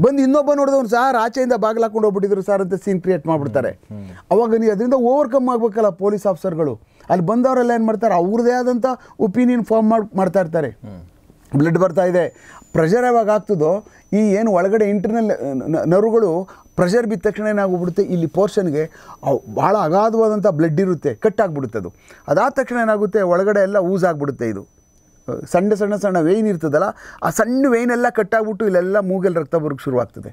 ಬಂದು ಇನ್ನೊಬ್ಬ ನೋಡಿದವ್ರು ಸಾರ್ ಆಚೆಯಿಂದ ಬಾಗಿಲು ಹಾಕೊಂಡು ಹೋಗ್ಬಿಟ್ಟಿದ್ರು ಸಾರ್ ಅಂತ ಸೀನ್ ಕ್ರಿಯೇಟ್ ಮಾಡಿಬಿಡ್ತಾರೆ ಅವಾಗ ನೀವು ಅದರಿಂದ ಓವರ್ಕಮ್ ಆಗಬೇಕಲ್ಲ ಪೊಲೀಸ್ ಆಫೀಸರ್ಗಳು ಅಲ್ಲಿ ಬಂದವರೆಲ್ಲ ಏನು ಮಾಡ್ತಾರೆ ಅವ್ರದ್ದೇ ಆದಂಥ ಒಪಿನಿಯನ್ ಫಾರ್ಮ್ ಮಾಡಿ ಮಾಡ್ತಾ ಇರ್ತಾರೆ ಬ್ಲಡ್ ಬರ್ತಾ ಇದೆ ಪ್ರೆಷರ್ ಯಾವಾಗ ಆಗ್ತದೋ ಈ ಏನು ಒಳಗಡೆ ಇಂಟರ್ನಲ್ ನರುಗಳು ಪ್ರೆಷರ್ ಬಿದ್ದ ತಕ್ಷಣ ಏನಾಗ್ಬಿಡುತ್ತೆ ಇಲ್ಲಿ ಪೋರ್ಷನ್ಗೆ ಭಾಳ ಅಗಾಧವಾದಂಥ ಬ್ಲಡ್ ಇರುತ್ತೆ ಕಟ್ ಆಗ್ಬಿಡುತ್ತೆ ಅದು ಅದಾದ ತಕ್ಷಣ ಏನಾಗುತ್ತೆ ಒಳಗಡೆ ಎಲ್ಲ ಊಸ್ ಆಗ್ಬಿಡುತ್ತೆ ಇದು ಸಣ್ಣ ಸಣ್ಣ ಸಣ್ಣ ವೇಯ್ನ್ ಇರ್ತದಲ್ಲ ಆ ಸಣ್ಣ ವೇಯ್ನೆಲ್ಲ ಕಟ್ಟಾಗ್ಬಿಟ್ಟು ಇಲ್ಲೆಲ್ಲ ಮೂಗಲ್ಲಿ ರಕ್ತ ಬರೋಕ್ಕೆ ಶುರುವಾಗ್ತದೆ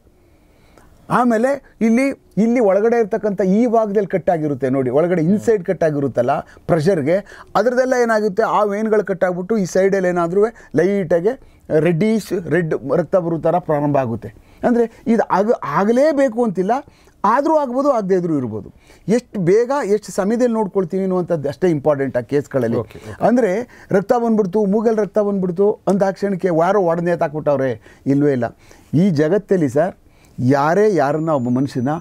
ಆಮೇಲೆ ಇಲ್ಲಿ ಇಲ್ಲಿ ಒಳಗಡೆ ಇರ್ತಕ್ಕಂಥ ಈ ಭಾಗದಲ್ಲಿ ಕಟ್ಟಾಗಿರುತ್ತೆ ನೋಡಿ ಒಳಗಡೆ ಇನ್ಸೈಡ್ ಕಟ್ಟಾಗಿರುತ್ತಲ್ಲ ಪ್ರೆಷರ್ಗೆ ಅದರದೆಲ್ಲ ಏನಾಗುತ್ತೆ ಆ ವೇನ್ಗಳು ಕಟ್ಟಾಗ್ಬಿಟ್ಟು ಈ ಸೈಡಲ್ಲಿ ಏನಾದರೂ ಲೈಟಾಗಿ ರೆಡ್ಡಿಶ್ ರೆಡ್ ರಕ್ತ ಬರೋ ಥರ ಪ್ರಾರಂಭ ಆಗುತ್ತೆ ಅಂದರೆ ಇದು ಆಗ ಆಗಲೇಬೇಕು ಅಂತಿಲ್ಲ ಆದರೂ ಆಗ್ಬೋದು ಆಗದೇ ಇದ್ರೂ ಇರ್ಬೋದು ಎಷ್ಟು ಬೇಗ ಎಷ್ಟು ಸಮಯದಲ್ಲಿ ನೋಡ್ಕೊಳ್ತೀವಿ ಅನ್ನುವಂಥದ್ದು ಅಷ್ಟೇ ಇಂಪಾರ್ಟೆಂಟ್ ಆ ಕೇಸ್ಗಳಲ್ಲಿ ಅಂದರೆ ರಕ್ತ ಬಂದ್ಬಿಡ್ತು ಮೂಗಲ್ ರಕ್ತ ಬಂದ್ಬಿಡ್ತು ಅಂತ ಕ್ಷಣಕ್ಕೆ ಯಾರೋ ಒಡನೆ ಹಾಕ್ಬಿಟ್ಟವ್ರೆ ಇಲ್ಲವೇ ಇಲ್ಲ ಈ ಜಗತ್ತಲ್ಲಿ ಸರ್ ಯಾರೇ ಯಾರನ್ನ ಒಬ್ಬ ಮನುಷ್ಯನ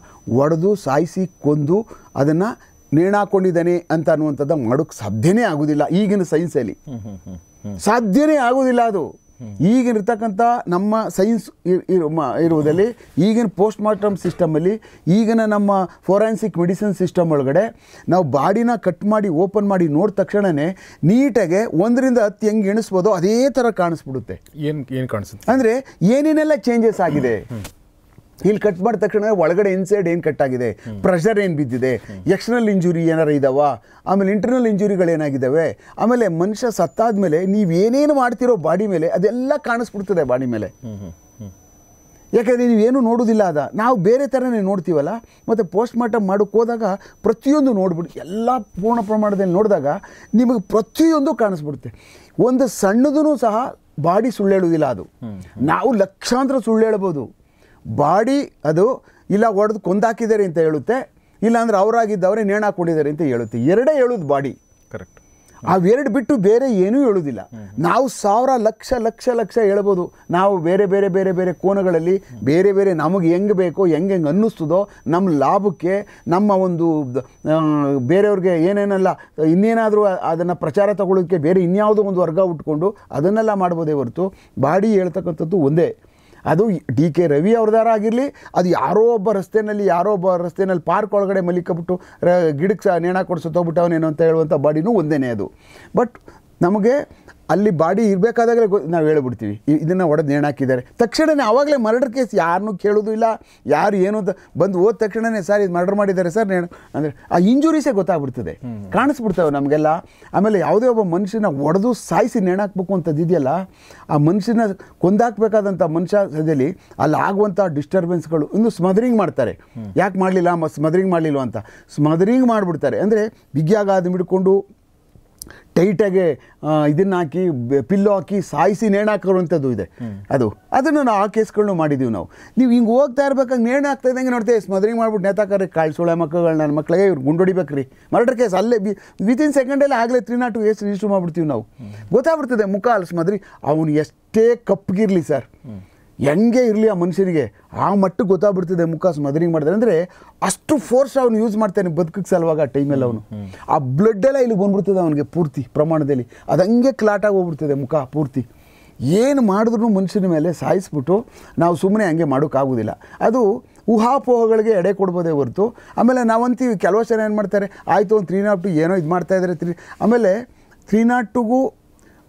ಒಡೆದು ಸಾಯಿಸಿ ಕೊಂದು ಅದನ್ನು ನೇಣಾಕೊಂಡಿದ್ದಾನೆ ಅಂತ ಅನ್ನುವಂಥದ್ದು ಮಾಡೋಕ್ಕೆ ಸಾಧ್ಯನೇ ಆಗೋದಿಲ್ಲ ಈಗಿನ ಸೈನ್ಸಲ್ಲಿ ಸಾಧ್ಯನೇ ಆಗೋದಿಲ್ಲ ಅದು ಈಗಿನ ಇರ್ತಕ್ಕಂಥ ನಮ್ಮ ಸೈನ್ಸ್ ಇರುವುದರಲ್ಲಿ ಈಗಿನ ಪೋಸ್ಟ್ ಮಾರ್ಟಮ್ ಸಿಸ್ಟಮಲ್ಲಿ ಈಗಿನ ನಮ್ಮ ಫೋರೆನ್ಸಿಕ್ ಮೆಡಿಸಿನ್ ಸಿಸ್ಟಮ್ ಒಳಗಡೆ ನಾವು ಬಾಡಿನ ಕಟ್ ಮಾಡಿ ಓಪನ್ ಮಾಡಿ ನೋಡಿದ ತಕ್ಷಣವೇ ನೀಟಾಗೆ ಒಂದರಿಂದ ಹತ್ತು ಹೆಂಗೆ ಎಣಿಸ್ಬೋದೋ ಅದೇ ಥರ ಕಾಣಿಸ್ಬಿಡುತ್ತೆ ಏನು ಏನು ಕಾಣಿಸುತ್ತೆ ಅಂದರೆ ಏನೇನೆಲ್ಲ ಚೇಂಜಸ್ ಆಗಿದೆ ಇಲ್ಲಿ ಕಟ್ ಮಾಡಿದ ತಕ್ಷಣ ಒಳಗಡೆ ಇನ್ಸೈಡ್ ಏನು ಕಟ್ ಆಗಿದೆ ಪ್ರೆಷರ್ ಏನು ಬಿದ್ದಿದೆ ಎಕ್ಸ್ಟರ್ನಲ್ ಇಂಜುರಿ ಏನಾರು ಇದಾವ ಆಮೇಲೆ ಇಂಟರ್ನಲ್ ಇಂಜುರಿಗಳು ಏನಾಗಿದ್ದಾವೆ ಆಮೇಲೆ ಮನುಷ್ಯ ಸತ್ತಾದ ಮೇಲೆ ನೀವು ಏನೇನು ಮಾಡ್ತಿರೋ ಬಾಡಿ ಮೇಲೆ ಅದೆಲ್ಲ ಕಾಣಿಸ್ಬಿಡ್ತದೆ ಬಾಡಿ ಮೇಲೆ ಯಾಕಂದರೆ ಏನು ನೋಡೋದಿಲ್ಲ ಅದ ನಾವು ಬೇರೆ ಥರನೇ ನೋಡ್ತೀವಲ್ಲ ಮತ್ತು ಪೋಸ್ಟ್ ಮಾರ್ಟಮ್ ಮಾಡೋಕ್ಕೆ ಹೋದಾಗ ಪ್ರತಿಯೊಂದು ನೋಡ್ಬಿಟ್ಟು ಎಲ್ಲ ಪೂರ್ಣ ಪ್ರಮಾಣದಲ್ಲಿ ನೋಡಿದಾಗ ನಿಮಗೆ ಪ್ರತಿಯೊಂದು ಕಾಣಿಸ್ಬಿಡುತ್ತೆ ಒಂದು ಸಣ್ಣದೂ ಸಹ ಬಾಡಿ ಸುಳ್ಳೇಳುವುದಿಲ್ಲ ಅದು ನಾವು ಲಕ್ಷಾಂತರ ಸುಳ್ಳು ಬಾಡಿ ಅದು ಇಲ್ಲ ಒಡೆದು ಕೊಂದಾಕಿದ್ದಾರೆ ಅಂತ ಹೇಳುತ್ತೆ ಇಲ್ಲಾಂದ್ರೆ ಅವರಾಗಿದ್ದವರೇ ನೇಣಾಕೊಂಡಿದ್ದಾರೆ ಅಂತ ಹೇಳುತ್ತೆ ಎರಡೇ ಹೇಳೋದು ಬಾಡಿ ಕರೆಕ್ಟ್ ಅವೆರಡು ಬಿಟ್ಟು ಬೇರೆ ಏನೂ ಹೇಳೋದಿಲ್ಲ ನಾವು ಸಾವಿರ ಲಕ್ಷ ಲಕ್ಷ ಲಕ್ಷ ಹೇಳ್ಬೋದು ನಾವು ಬೇರೆ ಬೇರೆ ಬೇರೆ ಬೇರೆ ಕೋನಗಳಲ್ಲಿ ಬೇರೆ ಬೇರೆ ನಮಗೆ ಹೆಂಗೆ ಬೇಕೋ ಹೆಂಗೆ ಹೆಂಗೆ ಅನ್ನಿಸ್ತದೋ ನಮ್ಮ ಲಾಭಕ್ಕೆ ನಮ್ಮ ಒಂದು ಬೇರೆಯವ್ರಿಗೆ ಏನೇನಲ್ಲ ಇನ್ನೇನಾದರೂ ಅದನ್ನು ಪ್ರಚಾರ ತಗೊಳ್ಳೋಕ್ಕೆ ಬೇರೆ ಇನ್ಯಾವುದೋ ಒಂದು ವರ್ಗ ಉಟ್ಕೊಂಡು ಅದನ್ನೆಲ್ಲ ಮಾಡ್ಬೋದೇ ಹೊರತು ಬಾಡಿ ಹೇಳ್ತಕ್ಕಂಥದ್ದು ಒಂದೇ ಅದು ಡಿ ಕೆ ರವಿ ಅವ್ರದ್ದಾರ ಆಗಿರಲಿ ಅದು ಯಾರೋ ಒಬ್ಬ ರಸ್ತೆಯಲ್ಲಿ ಯಾರೋ ಒಬ್ಬ ರಸ್ತೆಯಲ್ಲಿ ಪಾರ್ಕ್ ಒಳಗಡೆ ಮಲಿಕಬಿಟ್ಟು ರ ಗಿಡಕ್ಕೆ ಸಹ ನೇಣ ಕೊಡಿಸೋತೋಗ್ಬಿಟ್ಟು ಅವನೇನು ಅಂತ ಹೇಳುವಂಥ ಬಾಡಿನೂ ಒಂದೇನೇ ಅದು ಬಟ್ ನಮಗೆ ಅಲ್ಲಿ ಬಾಡಿ ಇರಬೇಕಾದಾಗಲೇ ಗೊ ನಾವು ಹೇಳ್ಬಿಡ್ತೀವಿ ಇದನ್ನು ಒಡೆದು ನೇಣಾಕಿದ್ದಾರೆ ತಕ್ಷಣವೇ ಆವಾಗಲೇ ಮರ್ಡರ್ ಕೇಸ್ ಯಾರನ್ನೂ ಕೇಳೋದು ಇಲ್ಲ ಯಾರು ಏನು ಅಂತ ಬಂದು ಹೋದ ತಕ್ಷಣವೇ ಸರ್ ಇದು ಮರ್ಡರ್ ಮಾಡಿದ್ದಾರೆ ಸರ್ ನೇಣು ಅಂದರೆ ಆ ಇಂಜುರೀಸೇ ಗೊತ್ತಾಗ್ಬಿಡ್ತದೆ ಕಾಣಿಸ್ಬಿಡ್ತವೆ ನಮಗೆಲ್ಲ ಆಮೇಲೆ ಯಾವುದೇ ಒಬ್ಬ ಮನುಷ್ಯನ ಒಡೆದು ಸಾಯಿಸಿ ನೇಣಾಕ್ಬೇಕು ಇದೆಯಲ್ಲ ಆ ಮನುಷ್ಯನ ಕೊಂದಾಕ್ಬೇಕಾದಂಥ ಮನುಷ್ಯ ಸದ್ಯದಲ್ಲಿ ಅಲ್ಲಿ ಆಗುವಂಥ ಡಿಸ್ಟರ್ಬೆನ್ಸ್ಗಳು ಇನ್ನು ಸ್ಮದರಿಂಗ್ ಮಾಡ್ತಾರೆ ಯಾಕೆ ಮಾಡಲಿಲ್ಲ ಮ ಸ್ಮದರಿಂಗ್ ಮಾಡಲಿಲ್ಲ ಅಂತ ಸ್ಮದರಿಂಗ್ ಮಾಡಿಬಿಡ್ತಾರೆ ಅಂದರೆ ಬಿಗಿಯಾಗ ಮಿಡ್ಕೊಂಡು ಟೈಟಾಗಿ ಇದನ್ನು ಹಾಕಿ ಪಿಲ್ಲು ಹಾಕಿ ಸಾಯಿಸಿ ನೇಣಾಕಿರುವಂಥದ್ದು ಇದೆ ಅದು ಅದನ್ನು ನಾವು ಆ ಕೇಸ್ಗಳನ್ನೂ ಮಾಡಿದ್ದೀವಿ ನಾವು ನೀವು ಹಿಂಗೆ ಹೋಗ್ತಾ ಇರ್ಬೇಕಾಗ ನೇಣ ಹಾಕ್ತಾ ಇದ್ದಂಗೆ ನೋಡ್ತೀವಿ ಸ್ಮದ್ರಿ ಮಾಡ್ಬಿಟ್ಟು ನೇತಾಕಾರಿ ಕಾಳ್ಸೋಳೆ ಮಕ್ಕಳು ನನ್ನ ಮಕ್ಕಳಿಗೆ ಇವ್ರು ಗುಂಡೊಡಿಬೇಕು ರೀ ಮರ್ಡರ್ ಕೇಸ್ ಅಲ್ಲೇ ಬಿ ವಿತಿನ್ ಸೆಕೆಂಡಲ್ಲಿ ಆಗಲೇ three not two as register ಮಾಡ್ಬಿಡ್ತೀವಿ ನಾವು ಗೊತ್ತಾಗ್ಬಿಡ್ತದೆ ಮುಖ ಸ್ಮದ್ರಿ ಅವನು ಎಷ್ಟೇ ಕಪ್ಪಗಿರಲಿ ಸರ್ ಹೆಂಗೆ ಇರಲಿ ಆ ಮನುಷ್ಯನಿಗೆ ಆ ಮಟ್ಟಿಗೆ ಗೊತ್ತಾಗ್ಬಿಡ್ತಿದೆ ಮುಖ ಮದರಿಂಗ್ ಮಾಡಿದ್ರೆ ಅಂದರೆ ಅಷ್ಟು ಫೋರ್ಸ್ ಅವನು ಯೂಸ್ ಮಾಡ್ತಾನೆ ಬದುಕಕ್ಕೆ ಸಲುವಾಗ ಆ ಟೈಮಲ್ಲಿ ಅವನು ಆ ಬ್ಲಡ್ಡೆಲ್ಲ ಇಲ್ಲಿ ಬಂದ್ಬಿಡ್ತದೆ ಅವನಿಗೆ ಪೂರ್ತಿ ಪ್ರಮಾಣದಲ್ಲಿ ಅದು ಹಂಗೆ ಕ್ಲಾಟಾಗಿ ಹೋಗ್ಬಿಡ್ತದೆ ಮುಖ ಪೂರ್ತಿ ಏನು ಮಾಡಿದ್ರೂ ಮನುಷ್ಯನ ಮೇಲೆ ಸಾಯಿಸ್ಬಿಟ್ಟು ನಾವು ಸುಮ್ಮನೆ ಹಂಗೆ ಮಾಡೋಕ್ಕಾಗೋದಿಲ್ಲ ಅದು ಊಹಾಪೋಹಗಳಿಗೆ ಎಡೆ ಕೊಡ್ಬೋದೇ ಹೊರತು ಆಮೇಲೆ ನಾವಂತೀವಿ ಕೆಲವು ಜನ ಏನು ಮಾಡ್ತಾರೆ ಆಯಿತು ಒಂದು ತ್ರೀ ನಾಟ್ ಟು ಏನೋ ಇದು ಮಾಡ್ತಾಯಿದ್ದಾರೆ ತ್ರೀ ಆಮೇಲೆ ತ್ರೀ ನಾಟ್ ಟುಗೂ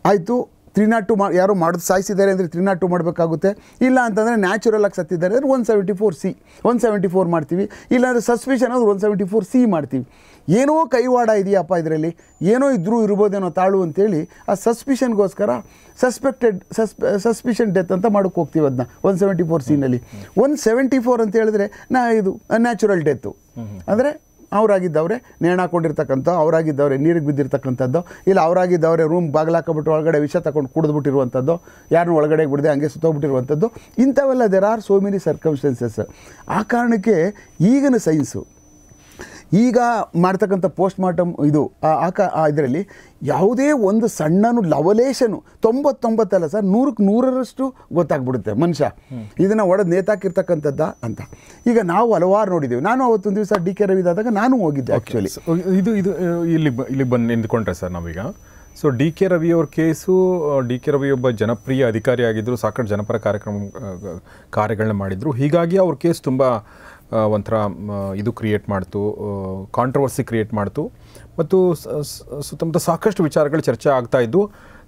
ಆಯಿತು ತ್ರೀ ನಾಟ್ ಟು ಮಾ ಯಾರೋ ಮಾಡೋದು ಸಾಯಿಸಿದ್ದಾರೆ ಅಂದರೆ ತ್ರೀ ನಾಟ್ ಟು ಮಾಡಬೇಕಾಗುತ್ತೆ ಇಲ್ಲ ಅಂತಂದರೆ ನ್ಯಾಚುರಲಾಗಿ ಸತ್ತಿದ್ದಾರೆ ಅಂದರೆ one seventy four C one seventy four ಮಾಡ್ತೀವಿ ಇಲ್ಲಾಂದರೆ ಸಸ್ಪಿಷನ್ ಅದು ಒನ್ ಸೆವೆಂಟಿ ಫೋರ್ ಸಿ ಮಾಡ್ತೀವಿ ಏನೋ ಕೈವಾಡ ಇದೆಯಪ್ಪ ಇದರಲ್ಲಿ ಏನೋ ಇದ್ದರೂ ಇರ್ಬೋದೇನೋ ತಾಳು ಅಂತೇಳಿ ಆ ಸಸ್ಪಿಷನ್ಗೋಸ್ಕರ ಸಸ್ಪೆಕ್ಟೆಡ್ ಸಸ್ಪೆ ಸಸ್ಪಿಷನ್ ಡೆತ್ ಅಂತ ಮಾಡೋಕ್ಕೆ ಹೋಗ್ತೀವಿ ಅದನ್ನ ಒನ್ ಸೆವೆಂಟಿ ಫೋರ್ ಸಿನಲ್ಲಿ ಒನ್ ಸೆವೆಂಟಿ ಫೋರ್ ಅಂತ ಹೇಳಿದ್ರೆ ನಾ ಇದು ನ್ಯಾಚುರಲ್ ಡೆತ್ತು ಅಂದರೆ ಅವರಾಗಿದ್ದವ್ರೆ ನೇಣಾಕೊಂಡಿರ್ತಕ್ಕಂಥ ಹಾಕೊಂಡಿರ್ತಕ್ಕಂಥ ಅವರಾಗಿದ್ದವರೇ ನೀರಿಗೆ ಬಿದ್ದಿರ್ತಕ್ಕಂಥದ್ದು ಇಲ್ಲ ಅವರಾಗಿದ್ದವ್ರೆ ರೂಮ್ ಬಾಗಿಲಾಕಬಿಟ್ಟು ಒಳಗಡೆ ವಿಷ ತಗೊಂಡು ಕುಡಿದ್ಬಿಟ್ಟಿರುವಂಥದ್ದು ಯಾರನ್ನೂ ಒಳಗಡೆ ಬಿಡದೆ ಹಂಗೆ ಸುತ್ತೋಗ್ಬಿಟ್ಟಿರುವಂಥದ್ದು ಇಂಥವೆಲ್ಲ there are so many circumstances ಆ ಕಾರಣಕ್ಕೆ ಈಗಿನ ಸೈನ್ಸು ಈಗ ಮಾಡ್ತಕ್ಕಂಥ ಪೋಸ್ಟ್ ಮಾರ್ಟಮ್ ಇದು ಆಕ ಇದರಲ್ಲಿ ಯಾವುದೇ ಒಂದು ಸಣ್ಣನು ಲವಲೇಶನು ತೊಂಬತ್ತೊಂಬತ್ತಲ್ಲ ಸರ್ ನೂರಕ್ಕೆ ನೂರರಷ್ಟು ಗೊತ್ತಾಗ್ಬಿಡುತ್ತೆ ಮನುಷ್ಯ ಇದನ್ನು ಒಡೆದು ನೇತಾಕಿರ್ತಕ್ಕಂಥದ್ದ ಅಂತ ಈಗ ನಾವು ಹಲವಾರು ನೋಡಿದ್ದೀವಿ ನಾನು ಅವತ್ತೊಂದು ದಿವಸ ಡಿ ಕೆ ರವಿದಾದಾಗ ನಾನು ಹೋಗಿದ್ದೆ ಆ್ಯಕ್ಚುಲಿ ಇದು ಇದು ಇಲ್ಲಿ ಇಲ್ಲಿ ಬಂದು ನಿಂತ್ಕೊಂಡ್ರೆ ಸರ್ ನಾವೀಗ ಸೊ ಡಿ ಕೆ ಅವ್ರ ಕೇಸು ಡಿ ಕೆ ರವಿ ಒಬ್ಬ ಜನಪ್ರಿಯ ಅಧಿಕಾರಿಯಾಗಿದ್ದರು ಸಾಕಷ್ಟು ಜನಪರ ಕಾರ್ಯಕ್ರಮ ಕಾರ್ಯಗಳನ್ನ ಮಾಡಿದರು ಹೀಗಾಗಿ ಅವ್ರ ಕೇಸ್ ತುಂಬ ಒಂಥರ ಇದು ಕ್ರಿಯೇಟ್ ಮಾಡ್ತು ಕಾಂಟ್ರವರ್ಸಿ ಕ್ರಿಯೇಟ್ ಮಾಡ್ತು ಮತ್ತು ಸುತ್ತಮುತ್ತ ಸಾಕಷ್ಟು ವಿಚಾರಗಳು ಚರ್ಚೆ ಆಗ್ತಾ ಇದ್ದು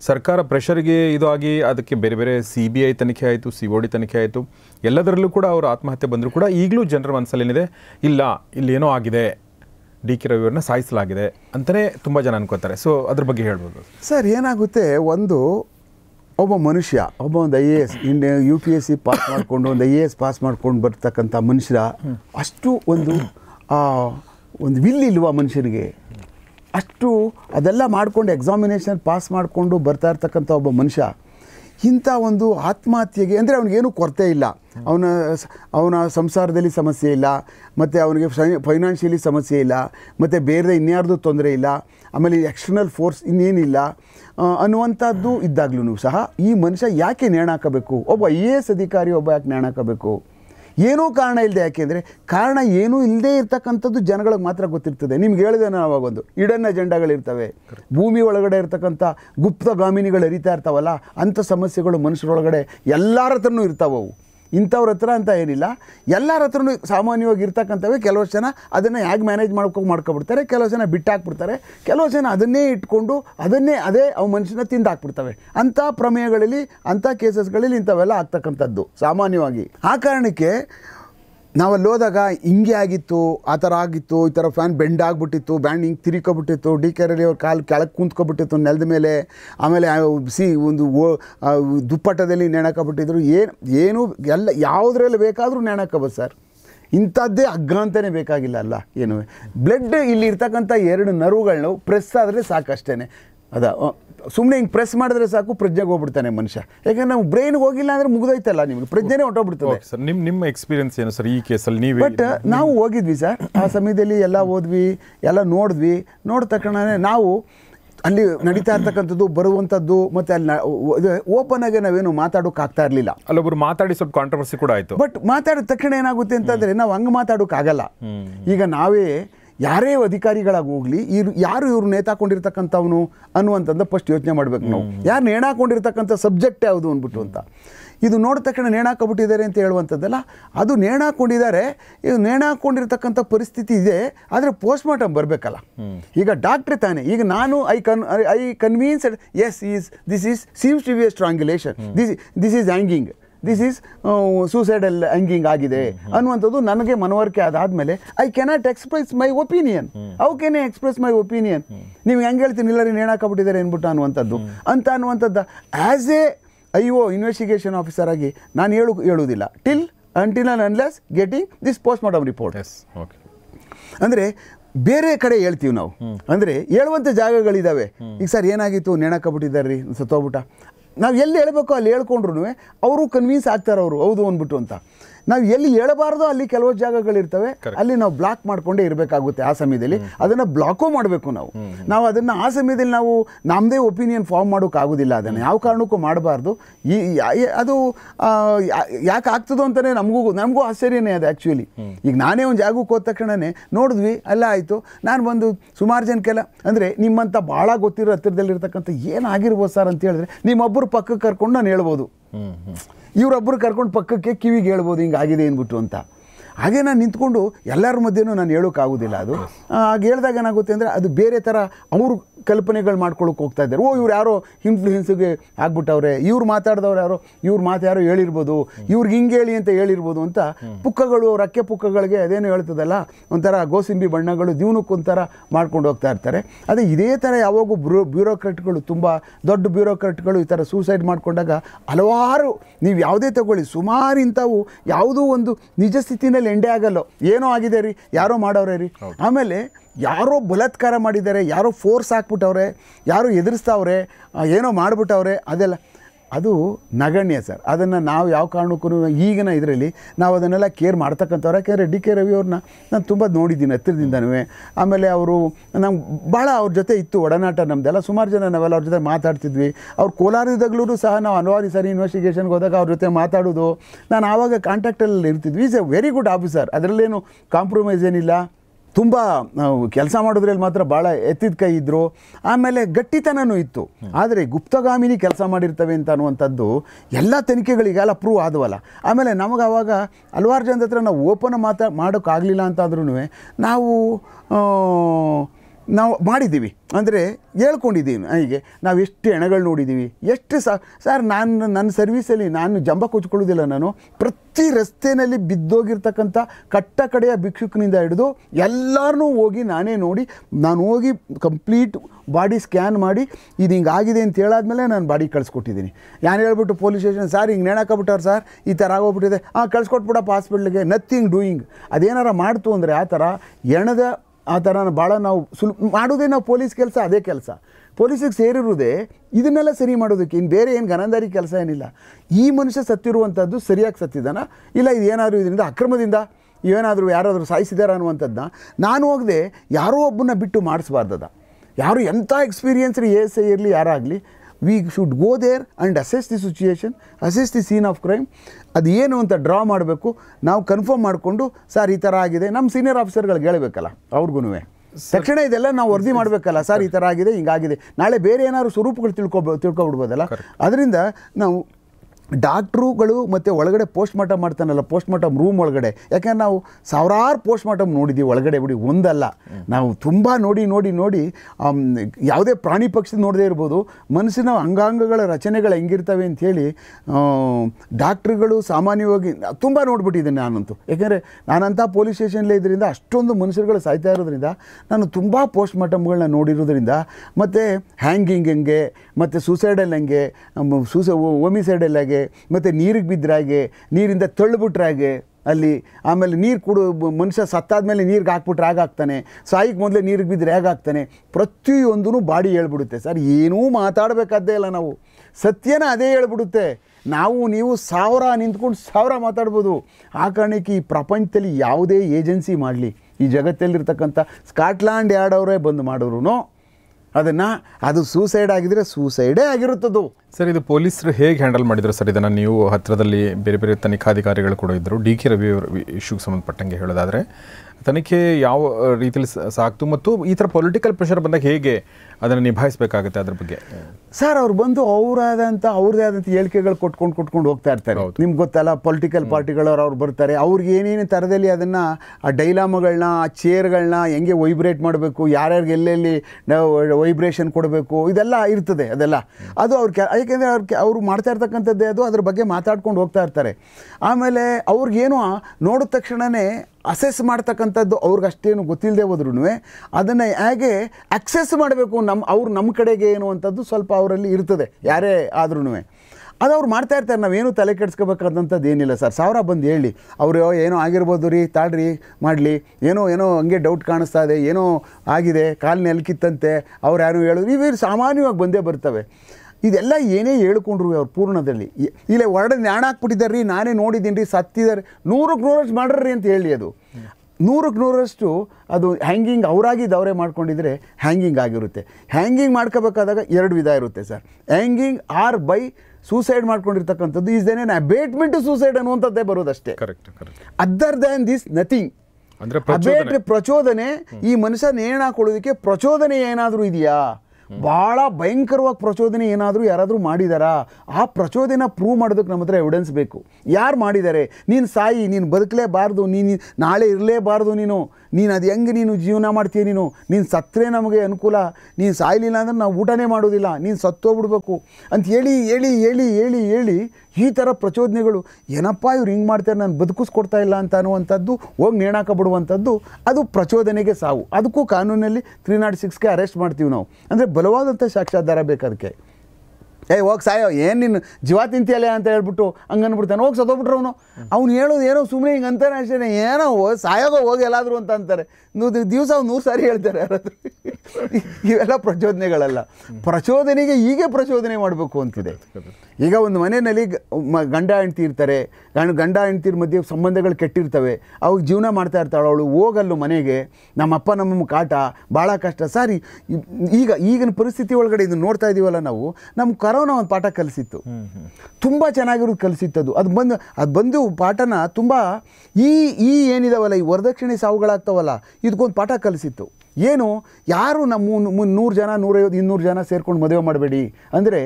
ಸರ್ಕಾರ ಪ್ರೆಷರ್ಗೆ ಇದು ಆಗಿ ಅದಕ್ಕೆ ಬೇರೆ ಬೇರೆ ಸಿ ಬಿ ಐ ತನಿಖೆ ಆಯಿತು ಸಿ ಒ ಡಿ ತನಿಖೆ ಆಯಿತು ಎಲ್ಲದರಲ್ಲೂ ಕೂಡ ಅವರು ಆತ್ಮಹತ್ಯೆ ಬಂದರೂ ಕೂಡ ಈಗಲೂ ಜನರ ಮನಸ್ಸಲ್ಲೇನಿದೆ ಇಲ್ಲ ಇಲ್ಲೇನೋ ಆಗಿದೆ ಡಿ ಕೆ ರವಿಯವ್ರನ್ನ ಸಾಯಿಸಲಾಗಿದೆ ಅಂತಲೇ ತುಂಬ ಜನ ಅನ್ಕೋತಾರೆ ಸೊ ಅದ್ರ ಬಗ್ಗೆ ಹೇಳ್ಬೋದು ಸರ್ ಏನಾಗುತ್ತೆ ಒಂದು ಒಬ್ಬ ಮನುಷ್ಯ ಒಬ್ಬ ಒಂದು I A S Indian U P S C pass ಮಾಡಿಕೊಂಡು ಒಂದು ಐ ಎ ಎಸ್ ಪಾಸ್ ಮಾಡ್ಕೊಂಡು ಬರ್ತಕ್ಕಂಥ ಮನುಷ್ಯ ಅಷ್ಟು ಒಂದು ಒಂದು ವಿಲ್ ಇಲ್ವ ಮನುಷ್ಯನಿಗೆ ಅಷ್ಟು ಅದೆಲ್ಲ ಮಾಡಿಕೊಂಡು ಎಕ್ಸಾಮಿನೇಷನ್ ಪಾಸ್ ಮಾಡಿಕೊಂಡು ಬರ್ತಾ ಇರ್ತಕ್ಕಂಥ ಒಬ್ಬ ಮನುಷ್ಯ ಇಂಥ ಒಂದು ಆತ್ಮಹತ್ಯೆಗೆ ಅಂದರೆ ಅವನಿಗೇನು ಕೊರತೆ ಇಲ್ಲ ಅವನ ಅವನ ಸಂಸಾರದಲ್ಲಿ ಸಮಸ್ಯೆ ಇಲ್ಲ ಮತ್ತು ಅವನಿಗೆ ಫೈನಾನ್ಷಿಯಲಿ ಸಮಸ್ಯೆ ಇಲ್ಲ ಮತ್ತು ಬೇರೆ ಇನ್ಯಾರ್ದು ತೊಂದರೆ ಇಲ್ಲ ಆಮೇಲೆ ಎಕ್ಸ್ಟರ್ನಲ್ ಫೋರ್ಸ್ ಇನ್ನೇನಿಲ್ಲ ಅನ್ನುವಂಥದ್ದು ಇದ್ದಾಗ್ಲೂ ಸಹ ಈ ಮನುಷ್ಯ ಯಾಕೆ ನೇಣಾಕಬೇಕು ಒಬ್ಬ ಐ ಎ ಎಸ್ ಅಧಿಕಾರಿ ಒಬ್ಬ ಯಾಕೆ ನೇಣಾಕಬೇಕು ಏನೂ ಕಾರಣ ಇಲ್ಲದೆ ಯಾಕೆಂದರೆ ಕಾರಣ ಏನೂ ಇಲ್ಲದೇ ಇರ್ತಕ್ಕಂಥದ್ದು ಜನಗಳಿಗೆ ಮಾತ್ರ ಗೊತ್ತಿರ್ತದೆ ನಿಮ್ಗೆ ಹೇಳಿದೆ ಅವಾಗ ಆವಾಗೊಂದು ಇಡನ್ ಅಜೆಂಡಾಗಳಿರ್ತವೆ ಭೂಮಿ ಒಳಗಡೆ ಇರ್ತಕ್ಕಂಥ ಗುಪ್ತಗಾಮಿನಿಗಳು ಗಾಮಿನಿಗಳು ಇರ್ತಾವಲ್ಲ ಅಂಥ ಸಮಸ್ಯೆಗಳು ಮನುಷ್ಯರೊಳಗಡೆ ಎಲ್ಲರ ಹತ್ರನೂ ಇರ್ತಾವವು ಇಂಥವ್ರ ಹತ್ರ ಅಂತ ಏನಿಲ್ಲ ಎಲ್ಲರ ಹತ್ರನೂ ಸಾಮಾನ್ಯವಾಗಿ ಇರ್ತಕ್ಕಂಥವೇ ಕೆಲವು ಜನ ಅದನ್ನು ಹೇಗೆ ಮ್ಯಾನೇಜ್ ಮಾಡ್ಕೊ ಮಾಡ್ಕೊಬಿಡ್ತಾರೆ ಕೆಲವು ಜನ ಬಿಟ್ಟಾಕ್ಬಿಡ್ತಾರೆ ಕೆಲವು ಜನ ಅದನ್ನೇ ಇಟ್ಕೊಂಡು ಅದನ್ನೇ ಅದೇ ಅವು ಮನುಷ್ಯನ ತಿಂದಾಕ್ಬಿಡ್ತವೆ ಅಂಥ ಪ್ರಮೇಯಗಳಲ್ಲಿ ಅಂಥ ಕೇಸಸ್ಗಳಲ್ಲಿ ಇಂಥವೆಲ್ಲ ಆಗ್ತಕ್ಕಂಥದ್ದು ಸಾಮಾನ್ಯವಾಗಿ ಆ ಕಾರಣಕ್ಕೆ ನಾವಲ್ಲಿ ಹೋದಾಗ ಹಿಂಗೆ ಆಗಿತ್ತು ಆ ಥರ ಆಗಿತ್ತು ಈ ಥರ ಫ್ಯಾನ್ ಬೆಂಡ್ ಆಗಿಬಿಟ್ಟಿತ್ತು ಬ್ಯಾಂಡ್ ಹಿಂಗೆ ತಿರ್ಕೊಬಿಟ್ಟಿತ್ತು ಡಿ ಕೆ ಅವ್ರ ಕಾಲು ಕೆಳಗೆ ಕುಂತ್ಕೊಬಿಟ್ಟಿತ್ತು ನೆಲದ ಮೇಲೆ ಆಮೇಲೆ ಸಿ ಒಂದು ಓ ದುಪ್ಪಟ್ಟದಲ್ಲಿ ನೆಣಕಬಿಟ್ಟಿದ್ರು ಏನು ಏನು ಎಲ್ಲ ಯಾವುದ್ರಲ್ಲಿ ಬೇಕಾದರೂ ನೆಣಕೋಬೋದು ಸರ್ ಇಂಥದ್ದೇ ಅಗ್ಗ ಅಂತಲೇ ಬೇಕಾಗಿಲ್ಲ ಅಲ್ಲ ಏನು ಬ್ಲಡ್ ಇಲ್ಲಿ ಇರ್ತಕ್ಕಂಥ ಎರಡು ನರ್ವುಗಳನ್ನ ಪ್ರೆಸ್ ಆದರೆ ಸಾಕಷ್ಟೇ ಅದ ಸುಮ್ಮನೆ ಹಿಂಗೆ ಪ್ರೆಸ್ ಮಾಡಿದ್ರೆ ಸಾಕು ಪ್ರಜ್ಞೆಗೆ ಹೋಗ್ಬಿಡ್ತಾನೆ ಮನುಷ್ಯ ಯಾಕಂದ್ರೆ ನಾವು ಬ್ರೈನ್ಗೆ ಹೋಗಿಲ್ಲ ಅಂದ್ರೆ ಮುಗಿದೋಯ್ತಲ್ಲ ನಿಮ್ಗೆ ಪ್ರಜ್ಞೆನೇ ಹೊಟ್ಟೋಗ್ಬಿಡ್ತದೆ ಸರ್ ನಿಮ್ಮ ನಿಮ್ಮ ಎಕ್ಸ್ಪೀರಿಯನ್ಸ್ ಏನು ಸರ್ ಈ ಕೇಸಲ್ಲಿ ನೀವು ಬಟ್ ನಾವು ಹೋಗಿದ್ವಿ ಸರ್ ಆ ಸಮಯದಲ್ಲಿ ಎಲ್ಲ ಓದ್ವಿ ಎಲ್ಲ ನೋಡಿದ್ವಿ ನೋಡಿದ ತಕ್ಷಣ ನಾವು ಅಲ್ಲಿ ನಡೀತಾ ಇರ್ತಕ್ಕಂಥದ್ದು ಬರುವಂಥದ್ದು ಮತ್ತೆ ಅಲ್ಲಿ ಓಪನ್ ಆಗಿ ನಾವೇನು ಮಾತಾಡೋಕ್ಕಾಗ್ತಾ ಇರಲಿಲ್ಲ ಅಲ್ಲೊಬ್ರು ಮಾತಾಡಿ ಸ್ವಲ್ಪ ಕಾಂಟ್ರವರ್ಸಿ ಕೂಡ ಆಯಿತು ಬಟ್ ಮಾತಾಡಿದ ತಕ್ಷಣ ಏನಾಗುತ್ತೆ ಅಂತಂದರೆ ನಾವು ಹಂಗೆ ಮಾತಾಡೋಕ್ಕಾಗಲ್ಲ ಈಗ ನಾವೇ ಯಾರೇ ಅಧಿಕಾರಿಗಳಾಗಿ ಹೋಗಲಿ ಇವ್ರು ಯಾರು ಇವರು ನೇತಾಕೊಂಡಿರ್ತಕ್ಕಂಥವನು ಅನ್ನುವಂಥದ್ದು ಫಸ್ಟ್ ಯೋಚನೆ ಮಾಡಬೇಕು ನಾವು ಯಾರು ನೇಣಾಕೊಂಡಿರ್ತಕ್ಕಂಥ ಸಬ್ಜೆಕ್ಟ್ ಯಾವುದು ಅಂದ್ಬಿಟ್ಟು ಅಂತ ಇದು ನೋಡಿದ ತಕ್ಷಣ ನೇಣಾಕೊಬಿಟ್ಟಿದ್ದಾರೆ ಅಂತ ಹೇಳುವಂಥದ್ದಲ್ಲ ಅದು ನೇಣಾಕೊಂಡಿದ್ದಾರೆ ಇದು ನೇಣಾಕೊಂಡಿರ್ತಕ್ಕಂಥ ಪರಿಸ್ಥಿತಿ ಇದೆ ಆದರೆ ಪೋಸ್ಟ್ ಮಾರ್ಟಮ್ ಬರಬೇಕಲ್ಲ ಈಗ ಡಾಕ್ಟ್ರ್ ತಾನೇ ಈಗ ನಾನು ಐ ಕನ್ I convinced yes is this is seems to be a strangulation this this is hanging this is suicidal hanging ಆಗಿದೆ ಅನ್ನುವಂಥದ್ದು ನನಗೆ ಮನವರಿಕೆ ಅದಾದಮೇಲೆ I cannot express my opinion how can I express my opinion ನೀವು ಹೆಂಗೆ ಹೇಳ್ತೀನಿ ಇಲ್ಲ ನೀನು ಏನಾಕಬಿಟ್ಟಿದ್ದಾರೆ ಏನ್ಬಿಟ್ಟು ಅನ್ನುವಂಥದ್ದು ಅಂತ ಅನ್ನುವಂಥದ್ದು as a I O investigation officer ಆಗಿ ನಾನು ಹೇಳು ಹೇಳುವುದಿಲ್ಲ till until on unless getting this post mortem report yes okay ಅಂದರೆ ಬೇರೆ ಕಡೆ ಹೇಳ್ತೀವಿ ನಾವು ಅಂದರೆ ಹೇಳುವಂಥ ಜಾಗಗಳಿದ್ದಾವೆ ಈಗ ಸರ್ ಏನಾಗಿತ್ತು ನೆಣಕ ರೀ ಸತ್ತೋಗ್ಬಿಟ್ಟ ನಾವು ಎಲ್ಲಿ ಹೇಳ್ಬೇಕು ಅಲ್ಲಿ ಹೇಳ್ಕೊಂಡ್ರು ಅವರು ಕನ್ವಿನ್ಸ್ ಆಗ್ತಾರೆ ಅವರು ಹೌದು ಅಂದ್ಬಿಟ್ಟು ಅಂತ ನಾವು ಎಲ್ಲಿ ಹೇಳಬಾರ್ದು ಅಲ್ಲಿ ಕೆಲವು ಜಾಗಗಳಿರ್ತವೆ ಅಲ್ಲಿ ನಾವು ಬ್ಲಾಕ್ ಮಾಡ್ಕೊಂಡೇ ಇರಬೇಕಾಗುತ್ತೆ ಆ ಸಮಯದಲ್ಲಿ ಅದನ್ನು ಬ್ಲಾಕೂ ಮಾಡಬೇಕು ನಾವು ನಾವು ಅದನ್ನು ಆ ಸಮಯದಲ್ಲಿ ನಾವು ನಮ್ಮದೇ ಒಪಿನಿಯನ್ ಫಾರ್ಮ್ ಮಾಡೋಕ್ಕಾಗೋದಿಲ್ಲ ಅದನ್ನು ಯಾವ ಕಾರಣಕ್ಕೂ ಮಾಡಬಾರ್ದು ಈ ಅದು ಯಾಕೆ ಆಗ್ತದೋ ಅಂತಲೇ ನಮಗೂ ನಮಗೂ ಆಶ್ಚರ್ಯನೇ ಅದು ಆ್ಯಕ್ಚುಲಿ ಈಗ ನಾನೇ ಒಂದು ಜಾಗಕ್ಕೆ ಹೋದ ತಕ್ಷಣವೇ ನೋಡಿದ್ವಿ ಅಲ್ಲ ಆಯಿತು ನಾನು ಬಂದು ಸುಮಾರು ಜನಕ್ಕೆಲ್ಲ ಅಂದರೆ ನಿಮ್ಮಂಥ ಭಾಳ ಗೊತ್ತಿರೋ ಹತ್ತಿರದಲ್ಲಿರ್ತಕ್ಕಂಥ ಏನಾಗಿರ್ಬೋದು ಸರ್ ಅಂತ ಹೇಳಿದ್ರೆ ನಿಮ್ಮೊಬ್ಬರು ಪಕ್ಕಕ್ಕೆ ಕರ್ಕೊಂಡು ನಾನು ಹೇಳ್ಬೋದು ಇವರೊಬ್ಬರು ಕರ್ಕೊಂಡು ಪಕ್ಕಕ್ಕೆ ಕಿವಿಗೆ ಹೇಳ್ಬೋದು ಹಿಂಗೆ ಆಗಿದೆ ಅಂದ್ಬಿಟ್ಟು ಅಂತ ಹಾಗೆ ನಾನು ನಿಂತ್ಕೊಂಡು ಎಲ್ಲರ ಮಧ್ಯೆಯೂ ನಾನು ಹೇಳೋಕ್ಕಾಗೋದಿಲ್ಲ ಅದು ಆಗ ಹೇಳಿದಾಗ ಏನಾಗುತ್ತೆ ಅಂದರೆ ಅದು ಬೇರೆ ಥರ ಅವರು ಕಲ್ಪನೆಗಳು ಮಾಡ್ಕೊಳ್ಳೋಕೆ ಹೋಗ್ತಾ ಇದ್ದಾರೆ ಓ ಇವ್ರು ಯಾರೋ ಇನ್ಫ್ಲೂಯೆನ್ಸಿಗೆ ಆಗ್ಬಿಟ್ಟವ್ರೆ ಇವ್ರು ಮಾತಾಡ್ದವ್ರು ಯಾರೋ ಇವ್ರು ಮಾತು ಯಾರೋ ಹೇಳಿರ್ಬೋದು ಇವ್ರಿಗೆ ಹಿಂಗೆ ಹೇಳಿ ಅಂತ ಹೇಳಿರ್ಬೋದು ಅಂತ ಪುಕ್ಕಗಳು ರಕ್ಕೆ ಪುಕ್ಕಗಳಿಗೆ ಅದೇನು ಹೇಳ್ತದಲ್ಲ ಒಂಥರ ಗೋಸಿಂಬಿ ಬಣ್ಣಗಳು ಒಂಥರ ಮಾಡ್ಕೊಂಡು ಹೋಗ್ತಾ ಇರ್ತಾರೆ ಅದೇ ಇದೇ ಥರ ಯಾವಾಗೂ ಬ್ರೋ ಬ್ಯೂರೋಕ್ರೆಟ್ಗಳು ತುಂಬ ದೊಡ್ಡ ಬ್ಯೂರೋಕ್ರೆಟ್ಗಳು ಈ ಥರ ಸೂಸೈಡ್ ಮಾಡಿಕೊಂಡಾಗ ಹಲವಾರು ನೀವು ಯಾವುದೇ ತಗೊಳ್ಳಿ ಸುಮಾರು ಇಂಥವು ಯಾವುದೂ ಒಂದು ನಿಜ ಸ್ಥಿತಿನಲ್ಲಿ ಎಂಡೆ ಆಗಲ್ಲೋ ಏನೋ ಆಗಿದೆ ರೀ ಯಾರೋ ಮಾಡೋರೇ ರೀ ಆಮೇಲೆ ಯಾರೋ ಬಲತ್ಕಾರ ಮಾಡಿದ್ದಾರೆ ಯಾರೋ ಫೋರ್ಸ್ ಹಾಕ್ಬಿಟ್ಟವ್ರೆ ಯಾರೋ ಎದುರಿಸ್ತಾವ್ರೆ ಏನೋ ಮಾಡಿಬಿಟ್ಟವ್ರೆ ಅದೆಲ್ಲ ಅದು ನಗಣ್ಯ ಸರ್ ಅದನ್ನು ನಾವು ಯಾವ ಕಾರಣಕ್ಕೂ ಈಗಿನ ಇದರಲ್ಲಿ ನಾವು ಅದನ್ನೆಲ್ಲ ಕೇರ್ ಮಾಡ್ತಕ್ಕಂಥವ್ರು ಯಾಕೆಂದರೆ ಡಿ ಕೆ ರವಿ ಅವ್ರನ್ನ ನಾನು ತುಂಬ ನೋಡಿದ್ದೀನಿ ಹತ್ತಿರದಿಂದನೂ ಆಮೇಲೆ ಅವರು ನಮ್ಗೆ ಭಾಳ ಅವ್ರ ಜೊತೆ ಇತ್ತು ಒಡನಾಟ ನಮ್ಮದೆಲ್ಲ ಸುಮಾರು ಜನ ನಾವೆಲ್ಲ ಅವ್ರ ಜೊತೆ ಮಾತಾಡ್ತಿದ್ವಿ ಅವ್ರು ಕೋಲಾರದಾಗ್ಲೂ ಸಹ ನಾವು ಅನುವಾದಿ ಸರ್ ಇನ್ವೆಸ್ಟಿಗೇಷನ್ಗೆ ಹೋದಾಗ ಅವ್ರ ಜೊತೆ ಮಾತಾಡೋದು ನಾನು ಆವಾಗ ಕಾಂಟ್ಯಾಕ್ಟಲ್ಲಿ ಇರ್ತಿದ್ವಿ is a very good officer ಅದರಲ್ಲೇನು ಕಾಂಪ್ರಮೈಸ್ ಏನಿಲ್ಲ ತುಂಬ ಕೆಲಸ ಮಾಡೋದ್ರಲ್ಲಿ ಮಾತ್ರ ಭಾಳ ಎತ್ತಿದ ಕೈ ಇದ್ದರು ಆಮೇಲೆ ಗಟ್ಟಿತನವೂ ಇತ್ತು ಆದರೆ ಗುಪ್ತಗಾಮಿನಿ ಕೆಲಸ ಮಾಡಿರ್ತವೆ ಅಂತ ಅನ್ನುವಂಥದ್ದು ಎಲ್ಲ ತನಿಖೆಗಳಿಗೆಲ್ಲ ಪ್ರೂವ್ ಆದವಲ್ಲ ಆಮೇಲೆ ನಮಗೆ ಅವಾಗ ಹಲವಾರು ಜನದ ಹತ್ರ ನಾವು ಓಪನ್ ಮಾತಾ ಮಾಡೋಕ್ಕಾಗಲಿಲ್ಲ ಅಂತಾದ್ರೂ ನಾವು ನಾವು ಮಾಡಿದ್ದೀವಿ ಅಂದರೆ ಹೇಳ್ಕೊಂಡಿದ್ದೀವಿ ನನಗೆ ನಾವು ಎಷ್ಟು ಹೆಣಗಳು ನೋಡಿದ್ದೀವಿ ಎಷ್ಟು ಸಾರ್ ಸರ್ ನಾನು ನನ್ನ ಸರ್ವೀಸಲ್ಲಿ ನಾನು ಜಂಬ ಕೊಚ್ಕೊಳ್ಳೋದಿಲ್ಲ ನಾನು ಪ್ರತಿ ರಸ್ತೆಯಲ್ಲಿ ಬಿದ್ದೋಗಿರ್ತಕ್ಕಂಥ ಕಟ್ಟ ಕಡೆಯ ಭಿಕ್ಷುಕನಿಂದ ಹಿಡಿದು ಎಲ್ಲರನ್ನೂ ಹೋಗಿ ನಾನೇ ನೋಡಿ ನಾನು ಹೋಗಿ ಕಂಪ್ಲೀಟ್ ಬಾಡಿ ಸ್ಕ್ಯಾನ್ ಮಾಡಿ ಇದು ಆಗಿದೆ ಅಂತ ಹೇಳಾದ್ಮೇಲೆ ನಾನು ಬಾಡಿ ಕಳಿಸ್ಕೊಟ್ಟಿದ್ದೀನಿ ನಾನು ಹೇಳ್ಬಿಟ್ಟು ಪೊಲೀಸ್ ಸ್ಟೇಷನ್ ಸರ್ ಹಿಂಗೆ ನೇಣಾಕಬಿಟ್ಟವ್ರು ಸರ್ ಈ ಥರ ಆಗೋಗ್ಬಿಟ್ಟಿದೆ ಹಾಂ ಕಳ್ಸ್ಕೊಟ್ಬಿಡಪ್ಪ ಹಾಸ್ಪಿಟ್ಲಿಗೆ ನಥಿಂಗ್ ಡೂಯಿಂಗ್ ಅದೇನಾರ ಮಾಡ್ತು ಅಂದರೆ ಆ ಥರ ಎಣದ ಆ ಥರ ಭಾಳ ನಾವು ಸುಲ್ ಮಾಡೋದೇ ನಾವು ಪೊಲೀಸ್ ಕೆಲಸ ಅದೇ ಕೆಲಸ ಪೊಲೀಸಿಗೆ ಸೇರಿರುವುದೇ ಇದನ್ನೆಲ್ಲ ಸರಿ ಮಾಡೋದಕ್ಕೆ ಇನ್ನು ಬೇರೆ ಏನು ಗನಂದಾರಿ ಕೆಲಸ ಏನಿಲ್ಲ ಈ ಮನುಷ್ಯ ಸತ್ತಿರುವಂಥದ್ದು ಸರಿಯಾಗಿ ಸತ್ತಿದ್ದಾನ ಇಲ್ಲ ಇದೇನಾದರೂ ಇದರಿಂದ ಅಕ್ರಮದಿಂದ ಏನಾದರೂ ಯಾರಾದರೂ ಸಾಯಿಸಿದಾರ ಅನ್ನುವಂಥದ್ದನ್ನ ನಾನು ಹೋಗದೆ ಯಾರೋ ಒಬ್ಬನ್ನ ಬಿಟ್ಟು ಮಾಡಿಸ್ಬಾರ್ದದ ಯಾರು ಎಂಥ ಎಕ್ಸ್ಪೀರಿಯನ್ಸ್ ಎ ಎಸ್ ಐ ಇರಲಿ ಯಾರಾಗಲಿ we should go there and assess the situation assess the scene of crime ಅದು ಏನು ಅಂತ ಡ್ರಾ ಮಾಡಬೇಕು ನಾವು ಕನ್ಫರ್ಮ್ ಮಾಡಿಕೊಂಡು ಸರ್ ಈ ಥರ ಆಗಿದೆ ನಮ್ಮ ಸೀನಿಯರ್ ಆಫೀಸರ್ಗಳಿಗೆ ಹೇಳಬೇಕಲ್ಲ ಅವ್ರಿಗೂ ತಕ್ಷಣ ಇದೆಲ್ಲ ನಾವು ವರದಿ ಮಾಡಬೇಕಲ್ಲ ಸರ್ ಈ ಥರ ಆಗಿದೆ ಹಿಂಗಾಗಿದೆ ನಾಳೆ ಬೇರೆ ಏನಾದ್ರು ಸ್ವರೂಪಗಳು ತಿಳ್ಕೊಬೋ ತಿಳ್ಕೊಬಿಡ್ಬೋದಲ್ಲ ಅದರಿಂದ ನಾವು ಡಾಕ್ಟ್ರುಗಳು ಮತ್ತು ಒಳಗಡೆ ಪೋಸ್ಟ್ ಮಾರ್ಟಮ್ ಮಾಡ್ತಾನಲ್ಲ ಪೋಸ್ಟ್ ಮಾರ್ಟಮ್ ರೂಮ್ ಒಳಗಡೆ ಯಾಕಂದ್ರೆ ನಾವು ಸಾವಿರಾರು ಪೋಸ್ಟ್ ಮಾರ್ಟಮ್ ನೋಡಿದ್ದೀವಿ ಒಳಗಡೆ ಬಿಡಿ ಒಂದಲ್ಲ ನಾವು ತುಂಬ ನೋಡಿ ನೋಡಿ ನೋಡಿ ಯಾವುದೇ ಪ್ರಾಣಿ ಪಕ್ಷಿ ನೋಡದೇ ಇರ್ಬೋದು ಮನಸ್ಸಿನ ಅಂಗಾಂಗಗಳ ರಚನೆಗಳು ಹೆಂಗಿರ್ತವೆ ಅಂಥೇಳಿ ಡಾಕ್ಟ್ರುಗಳು ಸಾಮಾನ್ಯವಾಗಿ ತುಂಬ ನೋಡಿಬಿಟ್ಟಿದ್ದೀನಿ ನಾನಂತೂ ಯಾಕೆಂದರೆ ನಾನಂಥ ಪೊಲೀಸ್ ಸ್ಟೇಷನ್ಲೇ ಇದರಿಂದ ಅಷ್ಟೊಂದು ಮನುಷ್ಯರುಗಳು ಸಾಯ್ತಾ ಇರೋದ್ರಿಂದ ನಾನು ತುಂಬ ಪೋಸ್ಟ್ ಮಾರ್ಟಮ್ಗಳನ್ನ ನೋಡಿರೋದ್ರಿಂದ ಮತ್ತು ಹ್ಯಾಂಗಿಂಗ್ ಹೆಂಗೆ ಮತ್ತು ಸೂಸೈಡಲ್ಲಿ ಹೆಂಗೆ ಸೂಸ ಓಮಿಸೈಡಲ್ಲಿ ಹೇಗೆ ಮತ್ತು ನೀರಿಗೆ ಬಿದ್ದರಾಗೆ ನೀರಿಂದ ತಳ್ಳಿಬಿಟ್ರಾಗೆ ಅಲ್ಲಿ ಆಮೇಲೆ ನೀರು ಕುಡು ಮನುಷ್ಯ ಸತ್ತಾದ ಮೇಲೆ ನೀರಿಗೆ ಹಾಕ್ಬಿಟ್ರೆ ಹಾಗಾಗ್ತಾನೆ ಸಾಯಿಗೆ ಮೊದಲೇ ನೀರಿಗೆ ಬಿದ್ದರೆ ಹೇಗಾಗ್ತಾನೆ ಪ್ರತಿಯೊಂದೂ ಬಾಡಿ ಹೇಳ್ಬಿಡುತ್ತೆ ಸರ್ ಏನೂ ಮಾತಾಡಬೇಕಾದ್ದೇ ಇಲ್ಲ ನಾವು ಸತ್ಯನ ಅದೇ ಹೇಳ್ಬಿಡುತ್ತೆ ನಾವು ನೀವು ಸಾವಿರ ನಿಂತ್ಕೊಂಡು ಸಾವಿರ ಮಾತಾಡ್ಬೋದು ಆ ಕಾರಣಕ್ಕೆ ಈ ಪ್ರಪಂಚದಲ್ಲಿ ಯಾವುದೇ ಏಜೆನ್ಸಿ ಮಾಡಲಿ ಈ ಜಗತ್ತಲ್ಲಿರ್ತಕ್ಕಂಥ ಸ್ಕಾಟ್ಲ್ಯಾಂಡ್ ಯಾರ್ಡ್ ಅವರೇ ಬಂದು ಮಾಡೋರು ಅದನ್ನು ಅದು ಸೂಸೈಡ್ ಆಗಿದರೆ ಸೂಸೈಡೇ ಆಗಿರುತ್ತದು ಸರ್ ಇದು ಪೊಲೀಸರು ಹೇಗೆ ಹ್ಯಾಂಡಲ್ ಮಾಡಿದ್ರು ಸರ್ ಇದನ್ನು ನೀವು ಹತ್ತಿರದಲ್ಲಿ ಬೇರೆ ಬೇರೆ ತನಿಖಾಧಿಕಾರಿಗಳು ಕೂಡ ಇದ್ದರು ಡಿ ಕೆ ರವಿ ಇಶ್ಯೂಗೆ ಸಂಬಂಧಪಟ್ಟಂಗೆ ಹೇಳೋದಾದರೆ ತನಿಖೆ ಯಾವ ರೀತಿಯಲ್ಲಿ ಸಾಕ್ತು ಮತ್ತು ಈ ಥರ ಪೊಲಿಟಿಕಲ್ ಪ್ರೆಷರ್ ಬಂದಾಗ ಹೇಗೆ ಅದನ್ನು ನಿಭಾಯಿಸಬೇಕಾಗುತ್ತೆ ಅದ್ರ ಬಗ್ಗೆ ಸರ್ ಅವ್ರು ಬಂದು ಅವರಾದಂಥ ಅವ್ರದೇ ಆದಂಥ ಹೇಳಿಕೆಗಳು ಕೊಟ್ಕೊಂಡು ಕೊಟ್ಕೊಂಡು ಹೋಗ್ತಾ ಇರ್ತಾರೆ ನಿಮ್ಗೆ ಗೊತ್ತಲ್ಲ ಪೊಲಿಟಿಕಲ್ ಪಾರ್ಟಿಗಳವ್ರು ಅವ್ರು ಬರ್ತಾರೆ ಅವ್ರಿಗೆ ಏನೇನು ಥರದಲ್ಲಿ ಅದನ್ನು ಆ ಡೈಲಾಮ್ಗಳನ್ನ ಆ ಚೇರ್ಗಳನ್ನ ಹೆಂಗೆ ವೈಬ್ರೇಟ್ ಮಾಡಬೇಕು ಯಾರ್ಯಾರಿಗೆ ಎಲ್ಲೆಲ್ಲಿ ವೈಬ್ರೇಷನ್ ಕೊಡಬೇಕು ಇದೆಲ್ಲ ಇರ್ತದೆ ಅದೆಲ್ಲ ಅದು ಅವ್ರ ಏಕೆಂದರೆ ಅವ್ರಿಗೆ ಅವರು ಮಾಡ್ತಾ ಇರ್ತಕ್ಕಂಥದ್ದೇ ಅದು ಅದ್ರ ಬಗ್ಗೆ ಮಾತಾಡ್ಕೊಂಡು ಹೋಗ್ತಾ ಇರ್ತಾರೆ ಆಮೇಲೆ ಅವ್ರಿಗೇನು ನೋಡಿದ ತಕ್ಷಣವೇ ಅಸೆಸ್ ಮಾಡ್ತಕ್ಕಂಥದ್ದು ಅವ್ರಿಗೆ ಅಷ್ಟೇನು ಗೊತ್ತಿಲ್ಲದೆ ಹೋದ್ರೂ ಅದನ್ನು ಹೇಗೆ ಅಕ್ಸೆಸ್ ಮಾಡಬೇಕು ನಮ್ಮ ಅವ್ರು ನಮ್ಮ ಕಡೆಗೆ ಏನು ಅಂಥದ್ದು ಸ್ವಲ್ಪ ಅವರಲ್ಲಿ ಇರ್ತದೆ ಯಾರೇ ಆದ್ರೂ ಅದು ಅವ್ರು ಮಾಡ್ತಾ ಇರ್ತಾರೆ ನಾವೇನು ತಲೆ ಕೆಡಿಸ್ಕೋಬೇಕಾದಂಥದ್ದು ಏನಿಲ್ಲ ಸರ್ ಸಾವಿರ ಬಂದು ಹೇಳಿ ಅವರು ಏನೋ ಆಗಿರ್ಬೋದು ರೀ ತಾಳ್ರಿ ಮಾಡಲಿ ಏನೋ ಏನೋ ಹಂಗೆ ಡೌಟ್ ಕಾಣಿಸ್ತಾ ಇದೆ ಏನೋ ಆಗಿದೆ ಕಾಲು ನೆಲಕಿತ್ತಂತೆ ಅವ್ರು ಯಾರು ಹೇಳಿದ್ರು ಇವರು ಸಾಮಾನ್ಯವಾಗಿ ಬಂದೇ ಬರ್ತವೆ ಇದೆಲ್ಲ ಏನೇ ಹೇಳ್ಕೊಂಡ್ರು ಅವ್ರು ಪೂರ್ಣದಲ್ಲಿ ಇಲ್ಲ ಹೊರಡ ನಾಣ ಹಾಕ್ಬಿಟ್ಟಿದ್ದಾರೆ ರೀ ನಾನೇ ನೋಡಿದ್ದೀನಿ ರೀ ಸತ್ತಿದ್ದಾರೆ ನೂರಕ್ಕೆ ನೂರಷ್ಟು ಮಾಡ್ರಿ ಅಂತ ಹೇಳಿ ಅದು ನೂರಕ್ಕೆ ನೂರಷ್ಟು ಅದು ಹ್ಯಾಂಗಿಂಗ್ ಅವರಾಗಿ ದೌರೆ ಮಾಡ್ಕೊಂಡಿದ್ರೆ ಹ್ಯಾಂಗಿಂಗ್ ಆಗಿರುತ್ತೆ ಹ್ಯಾಂಗಿಂಗ್ ಮಾಡ್ಕೋಬೇಕಾದಾಗ ಎರಡು ವಿಧ ಇರುತ್ತೆ sir hanging or by suicide ಮಾಡ್ಕೊಂಡಿರ್ತಕ್ಕಂಥದ್ದು ಈಸ್ ದೇನೇ ಅಬೇಟ್ಮೆಂಟ್ ಟು ಸೂಸೈಡ್ ಅನ್ನುವಂಥದ್ದೇ ಬರೋದಷ್ಟೇ correct correct other than this nothing ಅಂದರೆ ಪ್ರಚೋದನೆ ಈ ಮನುಷ್ಯ ನೇಣಾಕೊಳ್ಳೋದಕ್ಕೆ ಪ್ರಚೋದನೆ ಏನಾದರೂ ಇದೆಯಾ ಭಾಳ ಭಯಂಕರವಾಗಿ ಪ್ರಚೋದನೆ ಏನಾದರೂ ಯಾರಾದರೂ ಮಾಡಿದಾರಾ ಆ ಪ್ರಚೋದನೆ ಪ್ರೂವ್ ಮಾಡೋದಕ್ಕೆ ನಮ್ಮ ಹತ್ರ ಎವಿಡೆನ್ಸ್ ಬೇಕು ಯಾರು ಮಾಡಿದ್ದಾರೆ ನೀನು ಸಾಯಿ ನೀನು ಬದುಕಲೇಬಾರ್ದು ನೀನು ನಾಳೆ ಇರಲೇಬಾರ್ದು ನೀನು ನೀನು ಅದು ಹೆಂಗೆ ನೀನು ಜೀವನ ಮಾಡ್ತೀಯ ನೀನು ನೀನು ಸತ್ತರೆ ನಮಗೆ ಅನುಕೂಲ ನೀನು ಸಾಯಲಿಲ್ಲ ಅಂದರೆ ನಾವು ಊಟನೇ ಮಾಡೋದಿಲ್ಲ ನೀನು ಸತ್ತೋಗ್ಬಿಡ್ಬೇಕು ಅಂತ ಹೇಳಿ ಹೇಳಿ ಹೇಳಿ ಹೇಳಿ ಹೇಳಿ ಈ ಥರ ಪ್ರಚೋದನೆಗಳು ಏನಪ್ಪ ಇವ್ರು ಹಿಂಗೆ ಮಾಡ್ತಾರೆ ನಾನು ಬದುಕಿಸ್ಕೊಡ್ತಾ ಇಲ್ಲ ಅಂತ ಅನ್ನುವಂಥದ್ದು ಹೋಗಿ ನೇಣಾಕ ಬಿಡುವಂಥದ್ದು ಅದು ಪ್ರಚೋದನೆಗೆ ಸಾವು ಅದಕ್ಕೂ ಕಾನೂನಲ್ಲಿ ತ್ರೀ ನಾಟ್ ಸಿಕ್ಸ್ಗೆ ಅರೆಸ್ಟ್ ಮಾಡ್ತೀವಿ ನಾವು ಅಂದರೆ ಬಲವಾದಂಥ ಸಾಕ್ಷ್ಯಾಧಾರ ಬೇಕದಕ್ಕೆ ಅದಕ್ಕೆ ಏಯ್ ಹೋಗಿ ಸಾಯೋ ಏನು ನಿನ್ನ ಜೀವ ತಿಂತಿಯಲ್ಲ ಅಂತ ಹೇಳ್ಬಿಟ್ಟು ಹಂಗೆ ಅಂದ್ಬಿಡ್ತಾನೆ ಹೋಗಿ ಸತ್ತೋಗ್ಬಿಟ್ರು ಅವನು ಅವ್ನು ಹೇಳೋದು ಏನೋ ಸುಮ್ಮನೆ ಹಿಂಗೆ ಅಂತಾನೆ ಅಷ್ಟೇ ಏನೋ ಸಾಯೋಗ ಹೋಗಿ ಎಲ್ಲಾದರೂ ಅಂತ ಅಂತಾರೆ ದಿವಸ ಅವ್ನು ನೂರು ಸಾರಿ ಹೇಳ್ತಾರೆ ಯಾರಾದರೂ ಇವೆಲ್ಲ ಪ್ರಚೋದನೆಗಳಲ್ಲ ಪ್ರಚೋದನೆಗೆ ಹೀಗೆ ಪ್ರಚೋದನೆ ಮಾಡಬೇಕು ಅಂತಿದೆ ಈಗ ಒಂದು ಮನೆಯಲ್ಲಿ ಗಂಡ ಹೆಂಡ್ತಿ ಇರ್ತಾರೆ ಗಂಡ ಗಂಡ ಹೆಂಡ್ತಿರ ಮಧ್ಯೆ ಸಂಬಂಧಗಳು ಕೆಟ್ಟಿರ್ತವೆ ಅವಾಗ ಜೀವನ ಮಾಡ್ತಾ ಇರ್ತಾಳೆ ಅವಳು ಹೋಗಲ್ಲು ಮನೆಗೆ ನಮ್ಮಪ್ಪ ನಮ್ಮ ಕಾಟ ಭಾಳ ಕಷ್ಟ ಸಾರಿ ಈಗ ಈಗಿನ ಪರಿಸ್ಥಿತಿ ಒಳಗಡೆ ಇದನ್ನು ನೋಡ್ತಾ ಇದ್ದೀವಲ್ಲ ನಾವು ನಮ್ಮ ಕರೋನಾ ಒಂದು ಪಾಠ ಕಲಿಸಿತ್ತು ತುಂಬ ಚೆನ್ನಾಗಿರೋದು ಕಲಿಸಿತ್ತು ಅದು ಬಂದು ಅದು ಬಂದು ಪಾಠನ ತುಂಬ ಈ ಈ ಏನಿದಾವಲ್ಲ ಈ ವರದಕ್ಷಿಣೆ ಸಾವುಗಳಾಗ್ತಾವಲ್ಲ ಇದಕ್ಕೊಂದು ಪಾಠ ಕಲಿಸಿತ್ತು ಏನು ಯಾರು ನಮ್ಮ ನೂರು ಜನ ನೂರೈವತ್ತು ಇನ್ನೂರು ಜನ ಸೇರ್ಕೊಂಡು ಮದುವೆ ಮಾಡಬೇಡಿ ಅಂದರೆ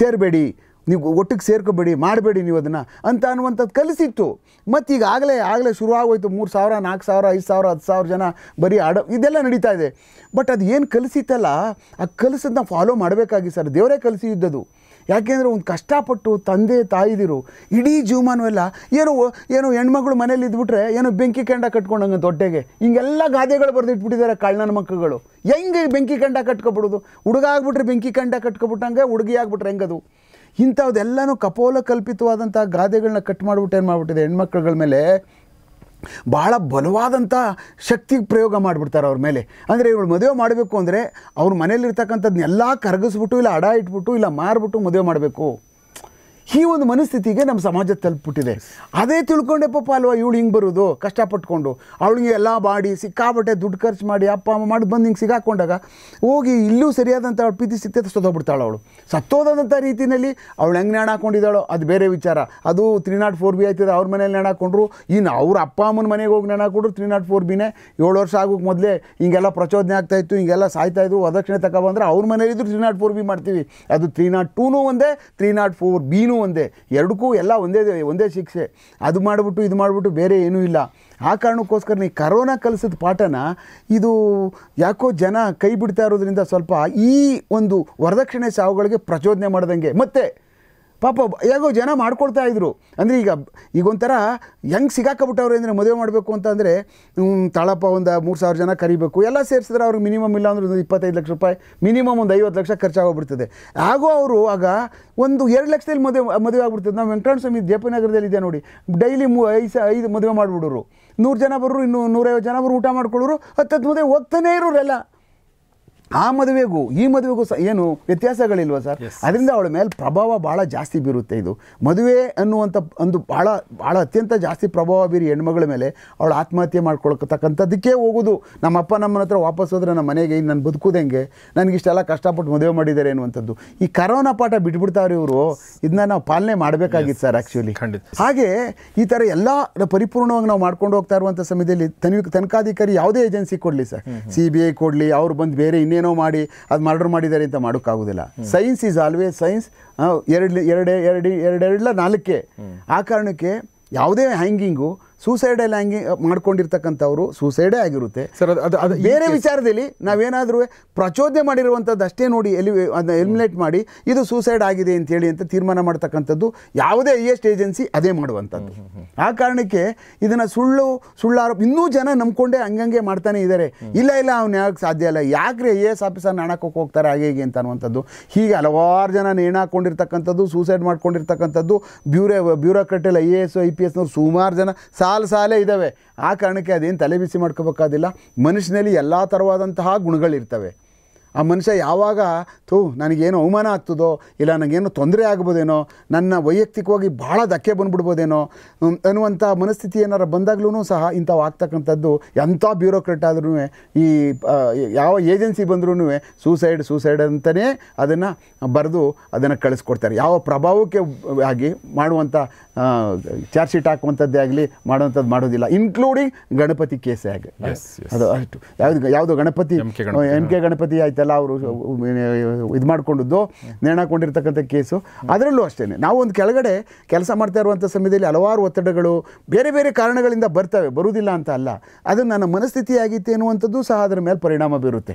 ಸೇರಬೇಡಿ ನೀವು ಒಟ್ಟಿಗೆ ಸೇರ್ಕೋಬೇಡಿ ಮಾಡಬೇಡಿ ನೀವು ಅದನ್ನು ಅಂತ ಅನ್ನುವಂಥದ್ದು ಕಲಿಸಿತ್ತು ಮತ್ತು ಈಗ ಆಗಲೇ ಆಗಲೇ ಶುರುವಾಗೋಯ್ತು ಮೂರು ಸಾವಿರ ನಾಲ್ಕು ಸಾವಿರ ಐದು ಸಾವಿರ ಹತ್ತು ಸಾವಿರ ಜನ ಬರೀ ಆಡೋ ಇದೆಲ್ಲ ನಡೀತಾ ಇದೆ ಬಟ್ ಅದು ಏನು ಕಲಿಸಿತ್ತಲ್ಲ ಆ ಕಲಸದನ್ನ ಫಾಲೋ ಮಾಡಬೇಕಾಗಿ ಸರ್ ದೇವರೇ ಇದ್ದದು ಯಾಕೆಂದರೆ ಒಂದು ಕಷ್ಟಪಟ್ಟು ತಂದೆ ತಾಯಿದಿರು ಇಡೀ ಜೀವಮಾನವೆಲ್ಲ ಏನೋ ಏನೋ ಹೆಣ್ಮಗಳು ಮನೇಲಿ ಇದ್ಬಿಟ್ರೆ ಏನೋ ಬೆಂಕಿ ಕೆಂಡ ಕಟ್ಕೊಂಡಂಗೆ ದೊಡ್ಡೆಗೆ ಹಿಂಗೆಲ್ಲ ಗಾದೆಗಳು ಬರೆದಿಟ್ಬಿಟ್ಟಿದ್ದಾರೆ ಕಳ್ಳನ ಮಕ್ಕಳು ಹೆಂಗೆ ಬೆಂಕಿ ಕಂಡ ಕಟ್ಕೊಬಿಡೋದು ಹುಡುಗ ಆಗ್ಬಿಟ್ರೆ ಬೆಂಕಿ ಕಂಡ ಕಟ್ಕೊಬಿಟ್ಟಂಗೆ ಹುಡುಗಿ ಆಗ್ಬಿಟ್ರೆ ಹೆಂಗದು ಇಂಥವ್ದೆಲ್ಲನೂ ಕಪೋಲ ಕಲ್ಪಿತವಾದಂಥ ಗಾದೆಗಳನ್ನ ಕಟ್ ಮಾಡಿಬಿಟ್ಟು ಏನು ಮಾಡಿಬಿಟ್ಟಿದೆ ಹೆಣ್ಮಕ್ಳುಗಳ ಮೇಲೆ ಭಾಳ ಬಲವಾದಂಥ ಶಕ್ತಿ ಪ್ರಯೋಗ ಮಾಡಿಬಿಡ್ತಾರೆ ಅವ್ರ ಮೇಲೆ ಅಂದರೆ ಇವಳು ಮದುವೆ ಮಾಡಬೇಕು ಅಂದರೆ ಅವ್ರ ಮನೇಲಿರ್ತಕ್ಕಂಥದ್ದನ್ನೆಲ್ಲ ಕರಗಿಸ್ಬಿಟ್ಟು ಇಲ್ಲ ಅಡ ಇಟ್ಬಿಟ್ಟು ಇಲ್ಲ ಮಾರಿಬಿಟ್ಟು ಮದುವೆ ಮಾಡಬೇಕು ಈ ಒಂದು ಮನಸ್ಥಿತಿಗೆ ನಮ್ಮ ಸಮಾಜ ತಲುಪಿಬಿಟ್ಟಿದೆ ಅದೇ ತಿಳ್ಕೊಂಡೆ ಪಾಪ ಅಲ್ವಾ ಇವಳು ಹಿಂಗೆ ಬರೋದು ಕಷ್ಟಪಟ್ಕೊಂಡು ಅವಳಿಗೆ ಎಲ್ಲ ಬಾಡಿ ಸಿಕ್ಕಾಬಟ್ಟೆ ದುಡ್ಡು ಖರ್ಚು ಮಾಡಿ ಅಪ್ಪ ಅಮ್ಮ ಮಾಡಿ ಬಂದು ಹಿಂಗೆ ಸಿಗಾಕೊಂಡಾಗ ಹೋಗಿ ಇಲ್ಲೂ ಸರಿಯಾದಂಥ ಅವಳು ಪ್ರೀತಿ ಸಿಗ್ತದೆ ಸತ್ತೋಗ್ಬಿಡ್ತಾಳೆ ಅವಳು ಸತ್ತೋದಂಥ ರೀತಿಯಲ್ಲಿ ಅವಳು ಹೆಂಗೆ ನೆಣ ಹಾಕೊಂಡಿದ್ದಾಳು ಅದು ಬೇರೆ ವಿಚಾರ ಅದು ತ್ರೀ ನಾಟ್ ಫೋರ್ ಬಿ ಆಯ್ತದೆ ಅವ್ರ ಮನೇಲಿ ನೆಣ ಹಾಕೊಂಡ್ರು ಇನ್ನು ಅವ್ರ ಅಪ್ಪ ಅಮ್ಮನ ಮನೆಗೆ ಹೋಗಿ ನೇಣ ತ್ರೀ ನಾಟ್ ಫೋರ್ ಬಿನೇ ಏಳು ವರ್ಷ ಆಗೋಕೆ ಮೊದಲೇ ಹಿಂಗೆಲ್ಲ ಪ್ರಚೋದನೆ ಆಗ್ತಾಯಿತ್ತು ಹಿಂಗೆಲ್ಲ ಸಾಯ್ತಾಯಿದ್ರು ವದಕ್ಷಿಣೆ ತಗೊಬಂದ್ರೆ ಅವ್ರ ಮನೇಲಿದ್ರು ತ್ರೀ ನಾಟ್ ಫೋರ್ ಬಿ ಮಾಡ್ತೀವಿ ಅದು ತ್ರೀ ನಾಟ್ ಟೂನು ಒಂದೇ ತ್ರೀ ನಾಟ್ ಫೋರ್ ಬಿನೂ ಒಂದೇ ಎರಡಕ್ಕೂ ಎಲ್ಲ ಒಂದೇ ಒಂದೇ ಶಿಕ್ಷೆ ಅದು ಮಾಡಿಬಿಟ್ಟು ಇದು ಮಾಡಿಬಿಟ್ಟು ಬೇರೆ ಏನೂ ಇಲ್ಲ ಆ ಕಾರಣಕ್ಕೋಸ್ಕರ ಈ ಕರೋನಾ ಕಲಿಸಿದ ಪಾಠನ ಇದು ಯಾಕೋ ಜನ ಕೈ ಬಿಡ್ತಾ ಇರೋದ್ರಿಂದ ಸ್ವಲ್ಪ ಈ ಒಂದು ವರದಕ್ಷಿಣೆ ಸಾವುಗಳಿಗೆ ಪ್ರಚೋದನೆ ಮಾಡಿದಂಗೆ ಮತ್ತೆ ಪಾಪ ಹೇಗೋ ಜನ ಮಾಡ್ಕೊಳ್ತಾ ಇದ್ರು ಅಂದರೆ ಈಗ ಈಗೊಂಥರ ಹೆಂಗೆ ಸಿಗಾಕಬಿಟ್ಟವ್ರೆ ಅಂದರೆ ಮದುವೆ ಮಾಡಬೇಕು ಅಂತಂದರೆ ತಾಳಪ್ಪ ಒಂದು ಮೂರು ಸಾವಿರ ಜನ ಕರಿಬೇಕು ಎಲ್ಲ ಸೇರಿಸಿದ್ರೆ ಅವ್ರಿಗೆ ಮಿನಿಮಮ್ ಇಲ್ಲ ಅಂದ್ರೆ ಒಂದು ಇಪ್ಪತ್ತೈದು ಲಕ್ಷ ರೂಪಾಯಿ ಮಿನಿಮಮ್ ಒಂದು ಐವತ್ತು ಲಕ್ಷ ಖರ್ಚಾಗೋಗ್ಬಿಡ್ತದೆ ಆಗೋ ಅವರು ಆಗ ಒಂದು ಎರಡು ಲಕ್ಷದಲ್ಲಿ ಮದುವೆ ಮದುವೆ ಆಗ್ಬಿಡ್ತದೆ ನಾವು ವೆಂಕಟರಾಮ ಸ್ವಾಮಿ ಜಪನಗರದಲ್ಲಿ ಇದೆ ನೋಡಿ ಡೈಲಿ ಮೂ ಐದು ಐದು ಮದುವೆ ಮಾಡಿಬಿಡೋರು ನೂರು ಜನ ಬರೋರು ಇನ್ನೂ ನೂರೈವತ್ತು ಜನ ಬರು ಊಟ ಮಾಡ್ಕೊಳ್ಳೋರು ಹತ್ತು ಮದುವೆ ಹೋಗ್ತಾನೇ ಇರೋರೆಲ್ಲ ಆ ಮದುವೆಗೂ ಈ ಮದುವೆಗೂ ಸಹ ಏನು ವ್ಯತ್ಯಾಸಗಳಿಲ್ವ ಸರ್ ಅದರಿಂದ ಅವಳ ಮೇಲೆ ಪ್ರಭಾವ ಭಾಳ ಜಾಸ್ತಿ ಬೀರುತ್ತೆ ಇದು ಮದುವೆ ಅನ್ನುವಂಥ ಒಂದು ಭಾಳ ಭಾಳ ಅತ್ಯಂತ ಜಾಸ್ತಿ ಪ್ರಭಾವ ಬೀರಿ ಹೆಣ್ಮಗಳ ಮೇಲೆ ಅವಳು ಆತ್ಮಹತ್ಯೆ ಮಾಡ್ಕೊಳ್ತಕ್ಕಂಥದ್ದಕ್ಕೆ ಹೋಗೋದು ನಮ್ಮಪ್ಪ ನಮ್ಮನ ಹತ್ರ ವಾಪಸ್ ಹೋದ್ರೆ ನಮ್ಮ ಮನೆಗೆ ನಾನು ನನಗೆ ನನಗಿಷ್ಟೆಲ್ಲ ಕಷ್ಟಪಟ್ಟು ಮದುವೆ ಮಾಡಿದ್ದಾರೆ ಅನ್ನುವಂಥದ್ದು ಈ ಕರೋನಾ ಪಾಠ ಬಿಟ್ಬಿಡ್ತಾವ್ರೆ ಇವರು ಇದನ್ನ ನಾವು ಪಾಲನೆ ಮಾಡಬೇಕಾಗಿತ್ತು ಸರ್ ಆ್ಯಕ್ಚುಲಿ ಹಾಗೆ ಈ ಥರ ಎಲ್ಲ ಪರಿಪೂರ್ಣವಾಗಿ ನಾವು ಮಾಡ್ಕೊಂಡು ಹೋಗ್ತಾ ಇರುವಂಥ ಸಮಯದಲ್ಲಿ ತನಿಖಾಧಿಕಾರಿ ಯಾವುದೇ ಏಜೆನ್ಸಿ ಕೊಡಲಿ ಸರ್ ಸಿ ಬಿ ಐ ಕೊಡಲಿ ಅವ್ರು ಬಂದು ಬೇರೆ ಇನ್ನೇ ಇನ್ನೇನೋ ಮಾಡಿ ಅದು ಮರ್ಡರ್ ಮಾಡಿದ್ದಾರೆ ಅಂತ ಮಾಡೋಕ್ಕಾಗೋದಿಲ್ಲ ಸೈನ್ಸ್ ಈಸ್ ಆಲ್ವೇಸ್ ಸೈನ್ಸ್ ಎರಡು ಎರಡು ಎರಡು ಎರಡೆರಡಲ್ಲ ನಾಲ್ಕೇ ಆ ಕಾರಣಕ್ಕೆ ಯಾವುದೇ ಹ್ಯಾಂಗಿಂಗು ಸೂಸೈಡ್ ಹಂಗೆ ಮಾಡ್ಕೊಂಡಿರ್ತಕ್ಕಂಥವ್ರು ಸೂಸೈಡೇ ಆಗಿರುತ್ತೆ ಸರ್ ಅದು ಅದು ಬೇರೆ ವಿಚಾರದಲ್ಲಿ ನಾವೇನಾದರೂ ಪ್ರಚೋದನೆ ಮಾಡಿರುವಂಥದ್ದು ಅಷ್ಟೇ ನೋಡಿ ಎಲ್ಲಿ ಅದನ್ನ ಎಲಿಮಿನೇಟ್ ಮಾಡಿ ಇದು ಸೂಸೈಡ್ ಆಗಿದೆ ಅಂತೇಳಿ ಅಂತ ತೀರ್ಮಾನ ಮಾಡ್ತಕ್ಕಂಥದ್ದು ಯಾವುದೇ ಎಸ್ಟ್ ಏಜೆನ್ಸಿ ಅದೇ ಮಾಡುವಂಥದ್ದು ಆ ಕಾರಣಕ್ಕೆ ಇದನ್ನು ಸುಳ್ಳು ಸುಳ್ಳಾರ ಇನ್ನೂ ಜನ ನಂಬ್ಕೊಂಡೇ ಹಂಗಂಗೆ ಮಾಡ್ತಾನೆ ಇದ್ದಾರೆ ಇಲ್ಲ ಇಲ್ಲ ಅವ್ನು ಯಾಕೆ ಸಾಧ್ಯ ಇಲ್ಲ ಯಾಕ್ರೆ ಐ ಎ ಎಸ್ ಆಫೀಸರ್ ನಾಣಕ್ಕೆ ಹೋಗ್ತಾರೆ ಹಾಗೆ ಹೇಗೆ ಅಂತ ಅನ್ನುವಂಥದ್ದು ಹೀಗೆ ಹಲವಾರು ಜನ ನೇಣಾಕೊಂಡಿರ್ತಕ್ಕಂಥದ್ದು ಸೂಸೈಡ್ ಮಾಡ್ಕೊಂಡಿರ್ತಕ್ಕಂಥದ್ದು ಬ್ಯೂರೋ ಬ್ಯೂರೋಕ್ರೆಟಲ್ಲಿ I A S I P ಎಸ್ನವ್ರು ಸುಮಾರು ಜನ ಸಾಲು ಸಾಲೇ ಇದ್ದಾವೆ ಆ ಕಾರಣಕ್ಕೆ ಅದೇನು ತಲೆ ಬಿಸಿ ಮಾಡ್ಕೋಬೇಕಾದಿಲ್ಲ ಮನುಷ್ಯನಲ್ಲಿ ಎಲ್ಲ ಥರವಾದಂತಹ ಗುಣಗಳಿರ್ತವೆ ಆ ಮನುಷ್ಯ ಯಾವಾಗ ಥೂ ನನಗೇನು ಅವಮಾನ ಆಗ್ತದೋ ಇಲ್ಲ ನನಗೇನು ತೊಂದರೆ ಆಗ್ಬೋದೇನೋ ನನ್ನ ವೈಯಕ್ತಿಕವಾಗಿ ಭಾಳ ಧಕ್ಕೆ ಬಂದುಬಿಡ್ಬೋದೇನೋ ಅನ್ನುವಂಥ ಮನಸ್ಥಿತಿ ಏನಾರು ಬಂದಾಗ್ಲೂ ಸಹ ಇಂಥವು ಆಗ್ತಕ್ಕಂಥದ್ದು ಎಂಥ ಬ್ಯೂರೋಕ್ರೆಟ್ ಆದ್ರೂ ಈ ಯಾವ ಏಜೆನ್ಸಿ ಬಂದ್ರೂ ಸೂಸೈಡ್ ಸೂಸೈಡ್ ಅಂತಲೇ ಅದನ್ನು ಬರೆದು ಅದನ್ನು ಕಳಿಸ್ಕೊಡ್ತಾರೆ ಯಾವ ಪ್ರಭಾವಕ್ಕೆ ಆಗಿ ಮಾಡುವಂಥ ಚಾರ್ಜ್ ಶೀಟ್ ಹಾಕುವಂಥದ್ದೇ ಆಗಲಿ ಮಾಡುವಂಥದ್ದು ಮಾಡೋದಿಲ್ಲ ಇನ್ಕ್ಲೂಡಿಂಗ್ ಗಣಪತಿ ಕೇಸೇ ಆಗಿ ಅದು ಅಷ್ಟು ಯಾವುದು ಯಾವುದು ಗಣಪತಿ ಎಮ್ ಕೆ ಗಣಪತಿ ಆಯ್ತಲ್ಲ ಎಲ್ಲ ಅವರು ಇದು ಮಾಡಿಕೊಂಡಿದ್ದು ನೇಣ ಕೇಸು ಅದರಲ್ಲೂ ಅಷ್ಟೇ ನಾವು ಒಂದು ಕೆಳಗಡೆ ಕೆಲಸ ಮಾಡ್ತಾ ಇರುವಂಥ ಸಮಯದಲ್ಲಿ ಹಲವಾರು ಒತ್ತಡಗಳು ಬೇರೆ ಬೇರೆ ಕಾರಣಗಳಿಂದ ಬರ್ತವೆ ಬರುವುದಿಲ್ಲ ಅಂತ ಅಲ್ಲ ಅದು ನನ್ನ ಮನಸ್ಥಿತಿ ಆಗಿತ್ತು ಅನ್ನುವಂಥದ್ದು ಸಹ ಅದರ ಮೇಲೆ ಪರಿಣಾಮ ಬೀರುತ್ತೆ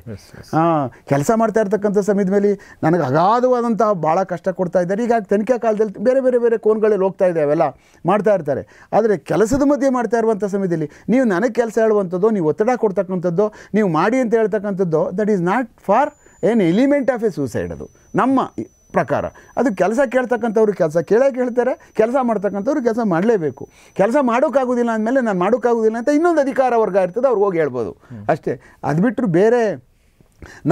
ಕೆಲಸ ಮಾಡ್ತಾ ಇರ್ತಕ್ಕಂಥ ಸಮಯದ ಮೇಲೆ ನನಗೆ ಅಗಾಧವಾದಂತಹ ಭಾಳ ಕಷ್ಟ ಕೊಡ್ತಾ ಇದ್ದಾರೆ ಈಗ ತನಿಖಾ ಕಾಲದಲ್ಲಿ ಬೇರೆ ಬೇರೆ ಬೇರೆ ಕೋನ್ಗಳಲ್ಲಿ ಹೋಗ್ತಾ ಇದ್ದಾವೆಲ್ಲ ಮಾಡ್ತಾ ಇರ್ತಾರೆ ಆದರೆ ಕೆಲಸದ ಮಧ್ಯೆ ಮಾಡ್ತಾ ಇರುವಂಥ ಸಮಯದಲ್ಲಿ ನೀವು ನನಗೆ ಕೆಲಸ ಹೇಳುವಂಥದ್ದು ನೀವು ಒತ್ತಡ ಕೊಡ್ತಕ್ಕಂಥದ್ದು ನೀವು ಮಾಡಿ ಅಂತ ಹೇಳ್ತಕ್ಕಂಥದ್ದು ದಟ್ ಈಸ್ ನಾಟ್ ಫಾರ್ ಏನು ಎಲಿಮೆಂಟ್ ಆಫ್ ಎ ಸೂಸೈಡ್ ಅದು ನಮ್ಮ ಪ್ರಕಾರ ಅದು ಕೆಲಸ ಕೇಳ್ತಕ್ಕಂಥವ್ರು ಕೆಲಸ ಕೇಳೇ ಹೇಳ್ತಾರೆ ಕೆಲಸ ಮಾಡ್ತಕ್ಕಂಥವ್ರು ಕೆಲಸ ಮಾಡಲೇಬೇಕು ಕೆಲಸ ಮಾಡೋಕ್ಕಾಗೋದಿಲ್ಲ ಅಂದಮೇಲೆ ನಾನು ಮಾಡೋಕ್ಕಾಗೋದಿಲ್ಲ ಅಂತ ಇನ್ನೊಂದು ಅಧಿಕಾರ ವರ್ಗ ಇರ್ತದೆ ಅವ್ರಿಗೆ ಹೋಗಿ ಹೇಳ್ಬೋದು ಅಷ್ಟೇ ಅದು ಬಿಟ್ಟರು ಬೇರೆ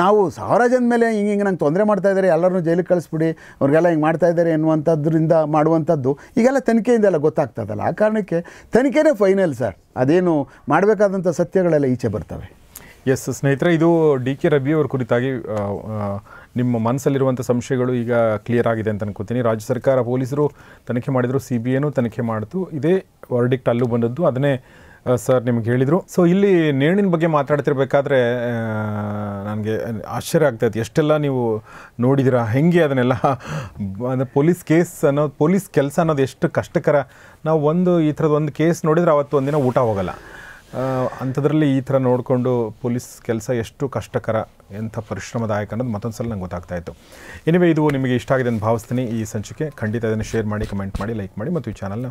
ನಾವು ಸಾವಿರ ಜನ ಮೇಲೆ ಹಿಂಗೆ ಹಿಂಗೆ ನಂಗೆ ತೊಂದರೆ ಮಾಡ್ತಾ ಇದ್ದಾರೆ ಎಲ್ಲರನ್ನೂ ಜೈಲಿಗೆ ಕಳಿಸ್ಬಿಡಿ ಅವ್ರಿಗೆಲ್ಲ ಹಿಂಗೆ ಮಾಡ್ತಾ ಇದ್ದಾರೆ ಎನ್ನುವಂಥದ್ರಿಂದ ಮಾಡುವಂಥದ್ದು ಈಗೆಲ್ಲ ತನಿಖೆಯಿಂದೆಲ್ಲ ಗೊತ್ತಾಗ್ತದಲ್ಲ ಆ ಕಾರಣಕ್ಕೆ ತನಿಖೆನೇ ಫೈನಲ್ ಸರ್ ಅದೇನು ಮಾಡಬೇಕಾದಂಥ ಸತ್ಯಗಳೆಲ್ಲ ಈಚೆ ಬರ್ತವೆ ಎಸ್ ಸ್ನೇಹಿತರೆ ಇದು ಡಿ ಕೆ ರವಿ ಅವ್ರ ಕುರಿತಾಗಿ ನಿಮ್ಮ ಮನಸ್ಸಲ್ಲಿರುವಂಥ ಸಂಶಯಗಳು ಈಗ ಕ್ಲಿಯರ್ ಆಗಿದೆ ಅಂತ ಅನ್ಕೋತೀನಿ ರಾಜ್ಯ ಸರ್ಕಾರ ಪೊಲೀಸರು ತನಿಖೆ ಮಾಡಿದರು ಸಿ ಬಿ ಐನೂ ತನಿಖೆ ಮಾಡಿತು ಇದೇ ವರ್ಡಿಕ್ಟ್ ಅಲ್ಲೂ ಬಂದದ್ದು ಅದನ್ನೇ ಸರ್ ನಿಮಗೆ ಹೇಳಿದರು ಸೊ ಇಲ್ಲಿ ನೇಣಿನ ಬಗ್ಗೆ ಮಾತಾಡ್ತಿರ್ಬೇಕಾದ್ರೆ ನನಗೆ ಆಶ್ಚರ್ಯ ಆಗ್ತಾಯಿತ್ತು ಎಷ್ಟೆಲ್ಲ ನೀವು ನೋಡಿದಿರಾ ಹೆಂಗೆ ಅದನ್ನೆಲ್ಲ ಅಂದರೆ ಪೊಲೀಸ್ ಕೇಸ್ ಅನ್ನೋದು ಪೊಲೀಸ್ ಕೆಲಸ ಅನ್ನೋದು ಎಷ್ಟು ಕಷ್ಟಕರ ನಾವು ಒಂದು ಈ ಥರದ ಒಂದು ಕೇಸ್ ನೋಡಿದರೆ ಅವತ್ತು ಒಂದಿನ ಊಟ ಹೋಗಲ್ಲ ಅಂಥದ್ರಲ್ಲಿ ಈ ಥರ ನೋಡಿಕೊಂಡು ಪೊಲೀಸ್ ಕೆಲಸ ಎಷ್ಟು ಕಷ್ಟಕರ ಎಂಥ ಪರಿಶ್ರಮದಾಯಕ ಅನ್ನೋದು ಮತ್ತೊಂದು ಸಲ ನಂಗೆ ಗೊತ್ತಾಗ್ತಾ ಇತ್ತು ಎನಿವೆ ಇದು ನಿಮಗೆ ಇಷ್ಟ ಆಗಿದೆ ಅಂತ ಭಾವಿಸ್ತೀನಿ ಈ ಸಂಚಿಕೆ ಖಂಡಿತ ಇದನ್ನು ಶೇರ್ ಮಾಡಿ ಕಮೆಂಟ್ ಮಾಡಿ ಲೈಕ್ ಮಾಡಿ ಮತ್ತು ಈ ಚಾನಲ್ನ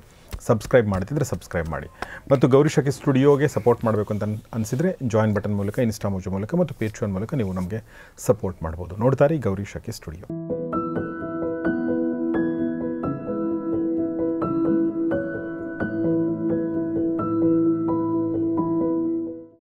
ಸಬ್ಸ್ಕ್ರೈಬ್ ಮಾಡ್ತಿದ್ರೆ ಸಬ್ಸ್ಕ್ರೈಬ್ ಮಾಡಿ ಮತ್ತು ಗೌರಿಶಕಿ ಸ್ಟುಡಿಯೋಗೆ ಸಪೋರ್ಟ್ ಮಾಡಬೇಕು ಅಂತ ಅನಿಸಿದರೆ ಜಾಯಿನ್ ಬಟನ್ ಮೂಲಕ ಇನ್ಸ್ಟಾ ಮೂಲಕ ಮತ್ತು ಪೇಟ್ರಿಯನ್ ಮೂಲಕ ನೀವು ನಮಗೆ ಸಪೋರ್ಟ್ ಮಾಡ್ಬೋದು ನೋಡ್ತಾರೆ ಗೌರಿ ಶಕಿ ಸ್ಟುಡಿಯೋ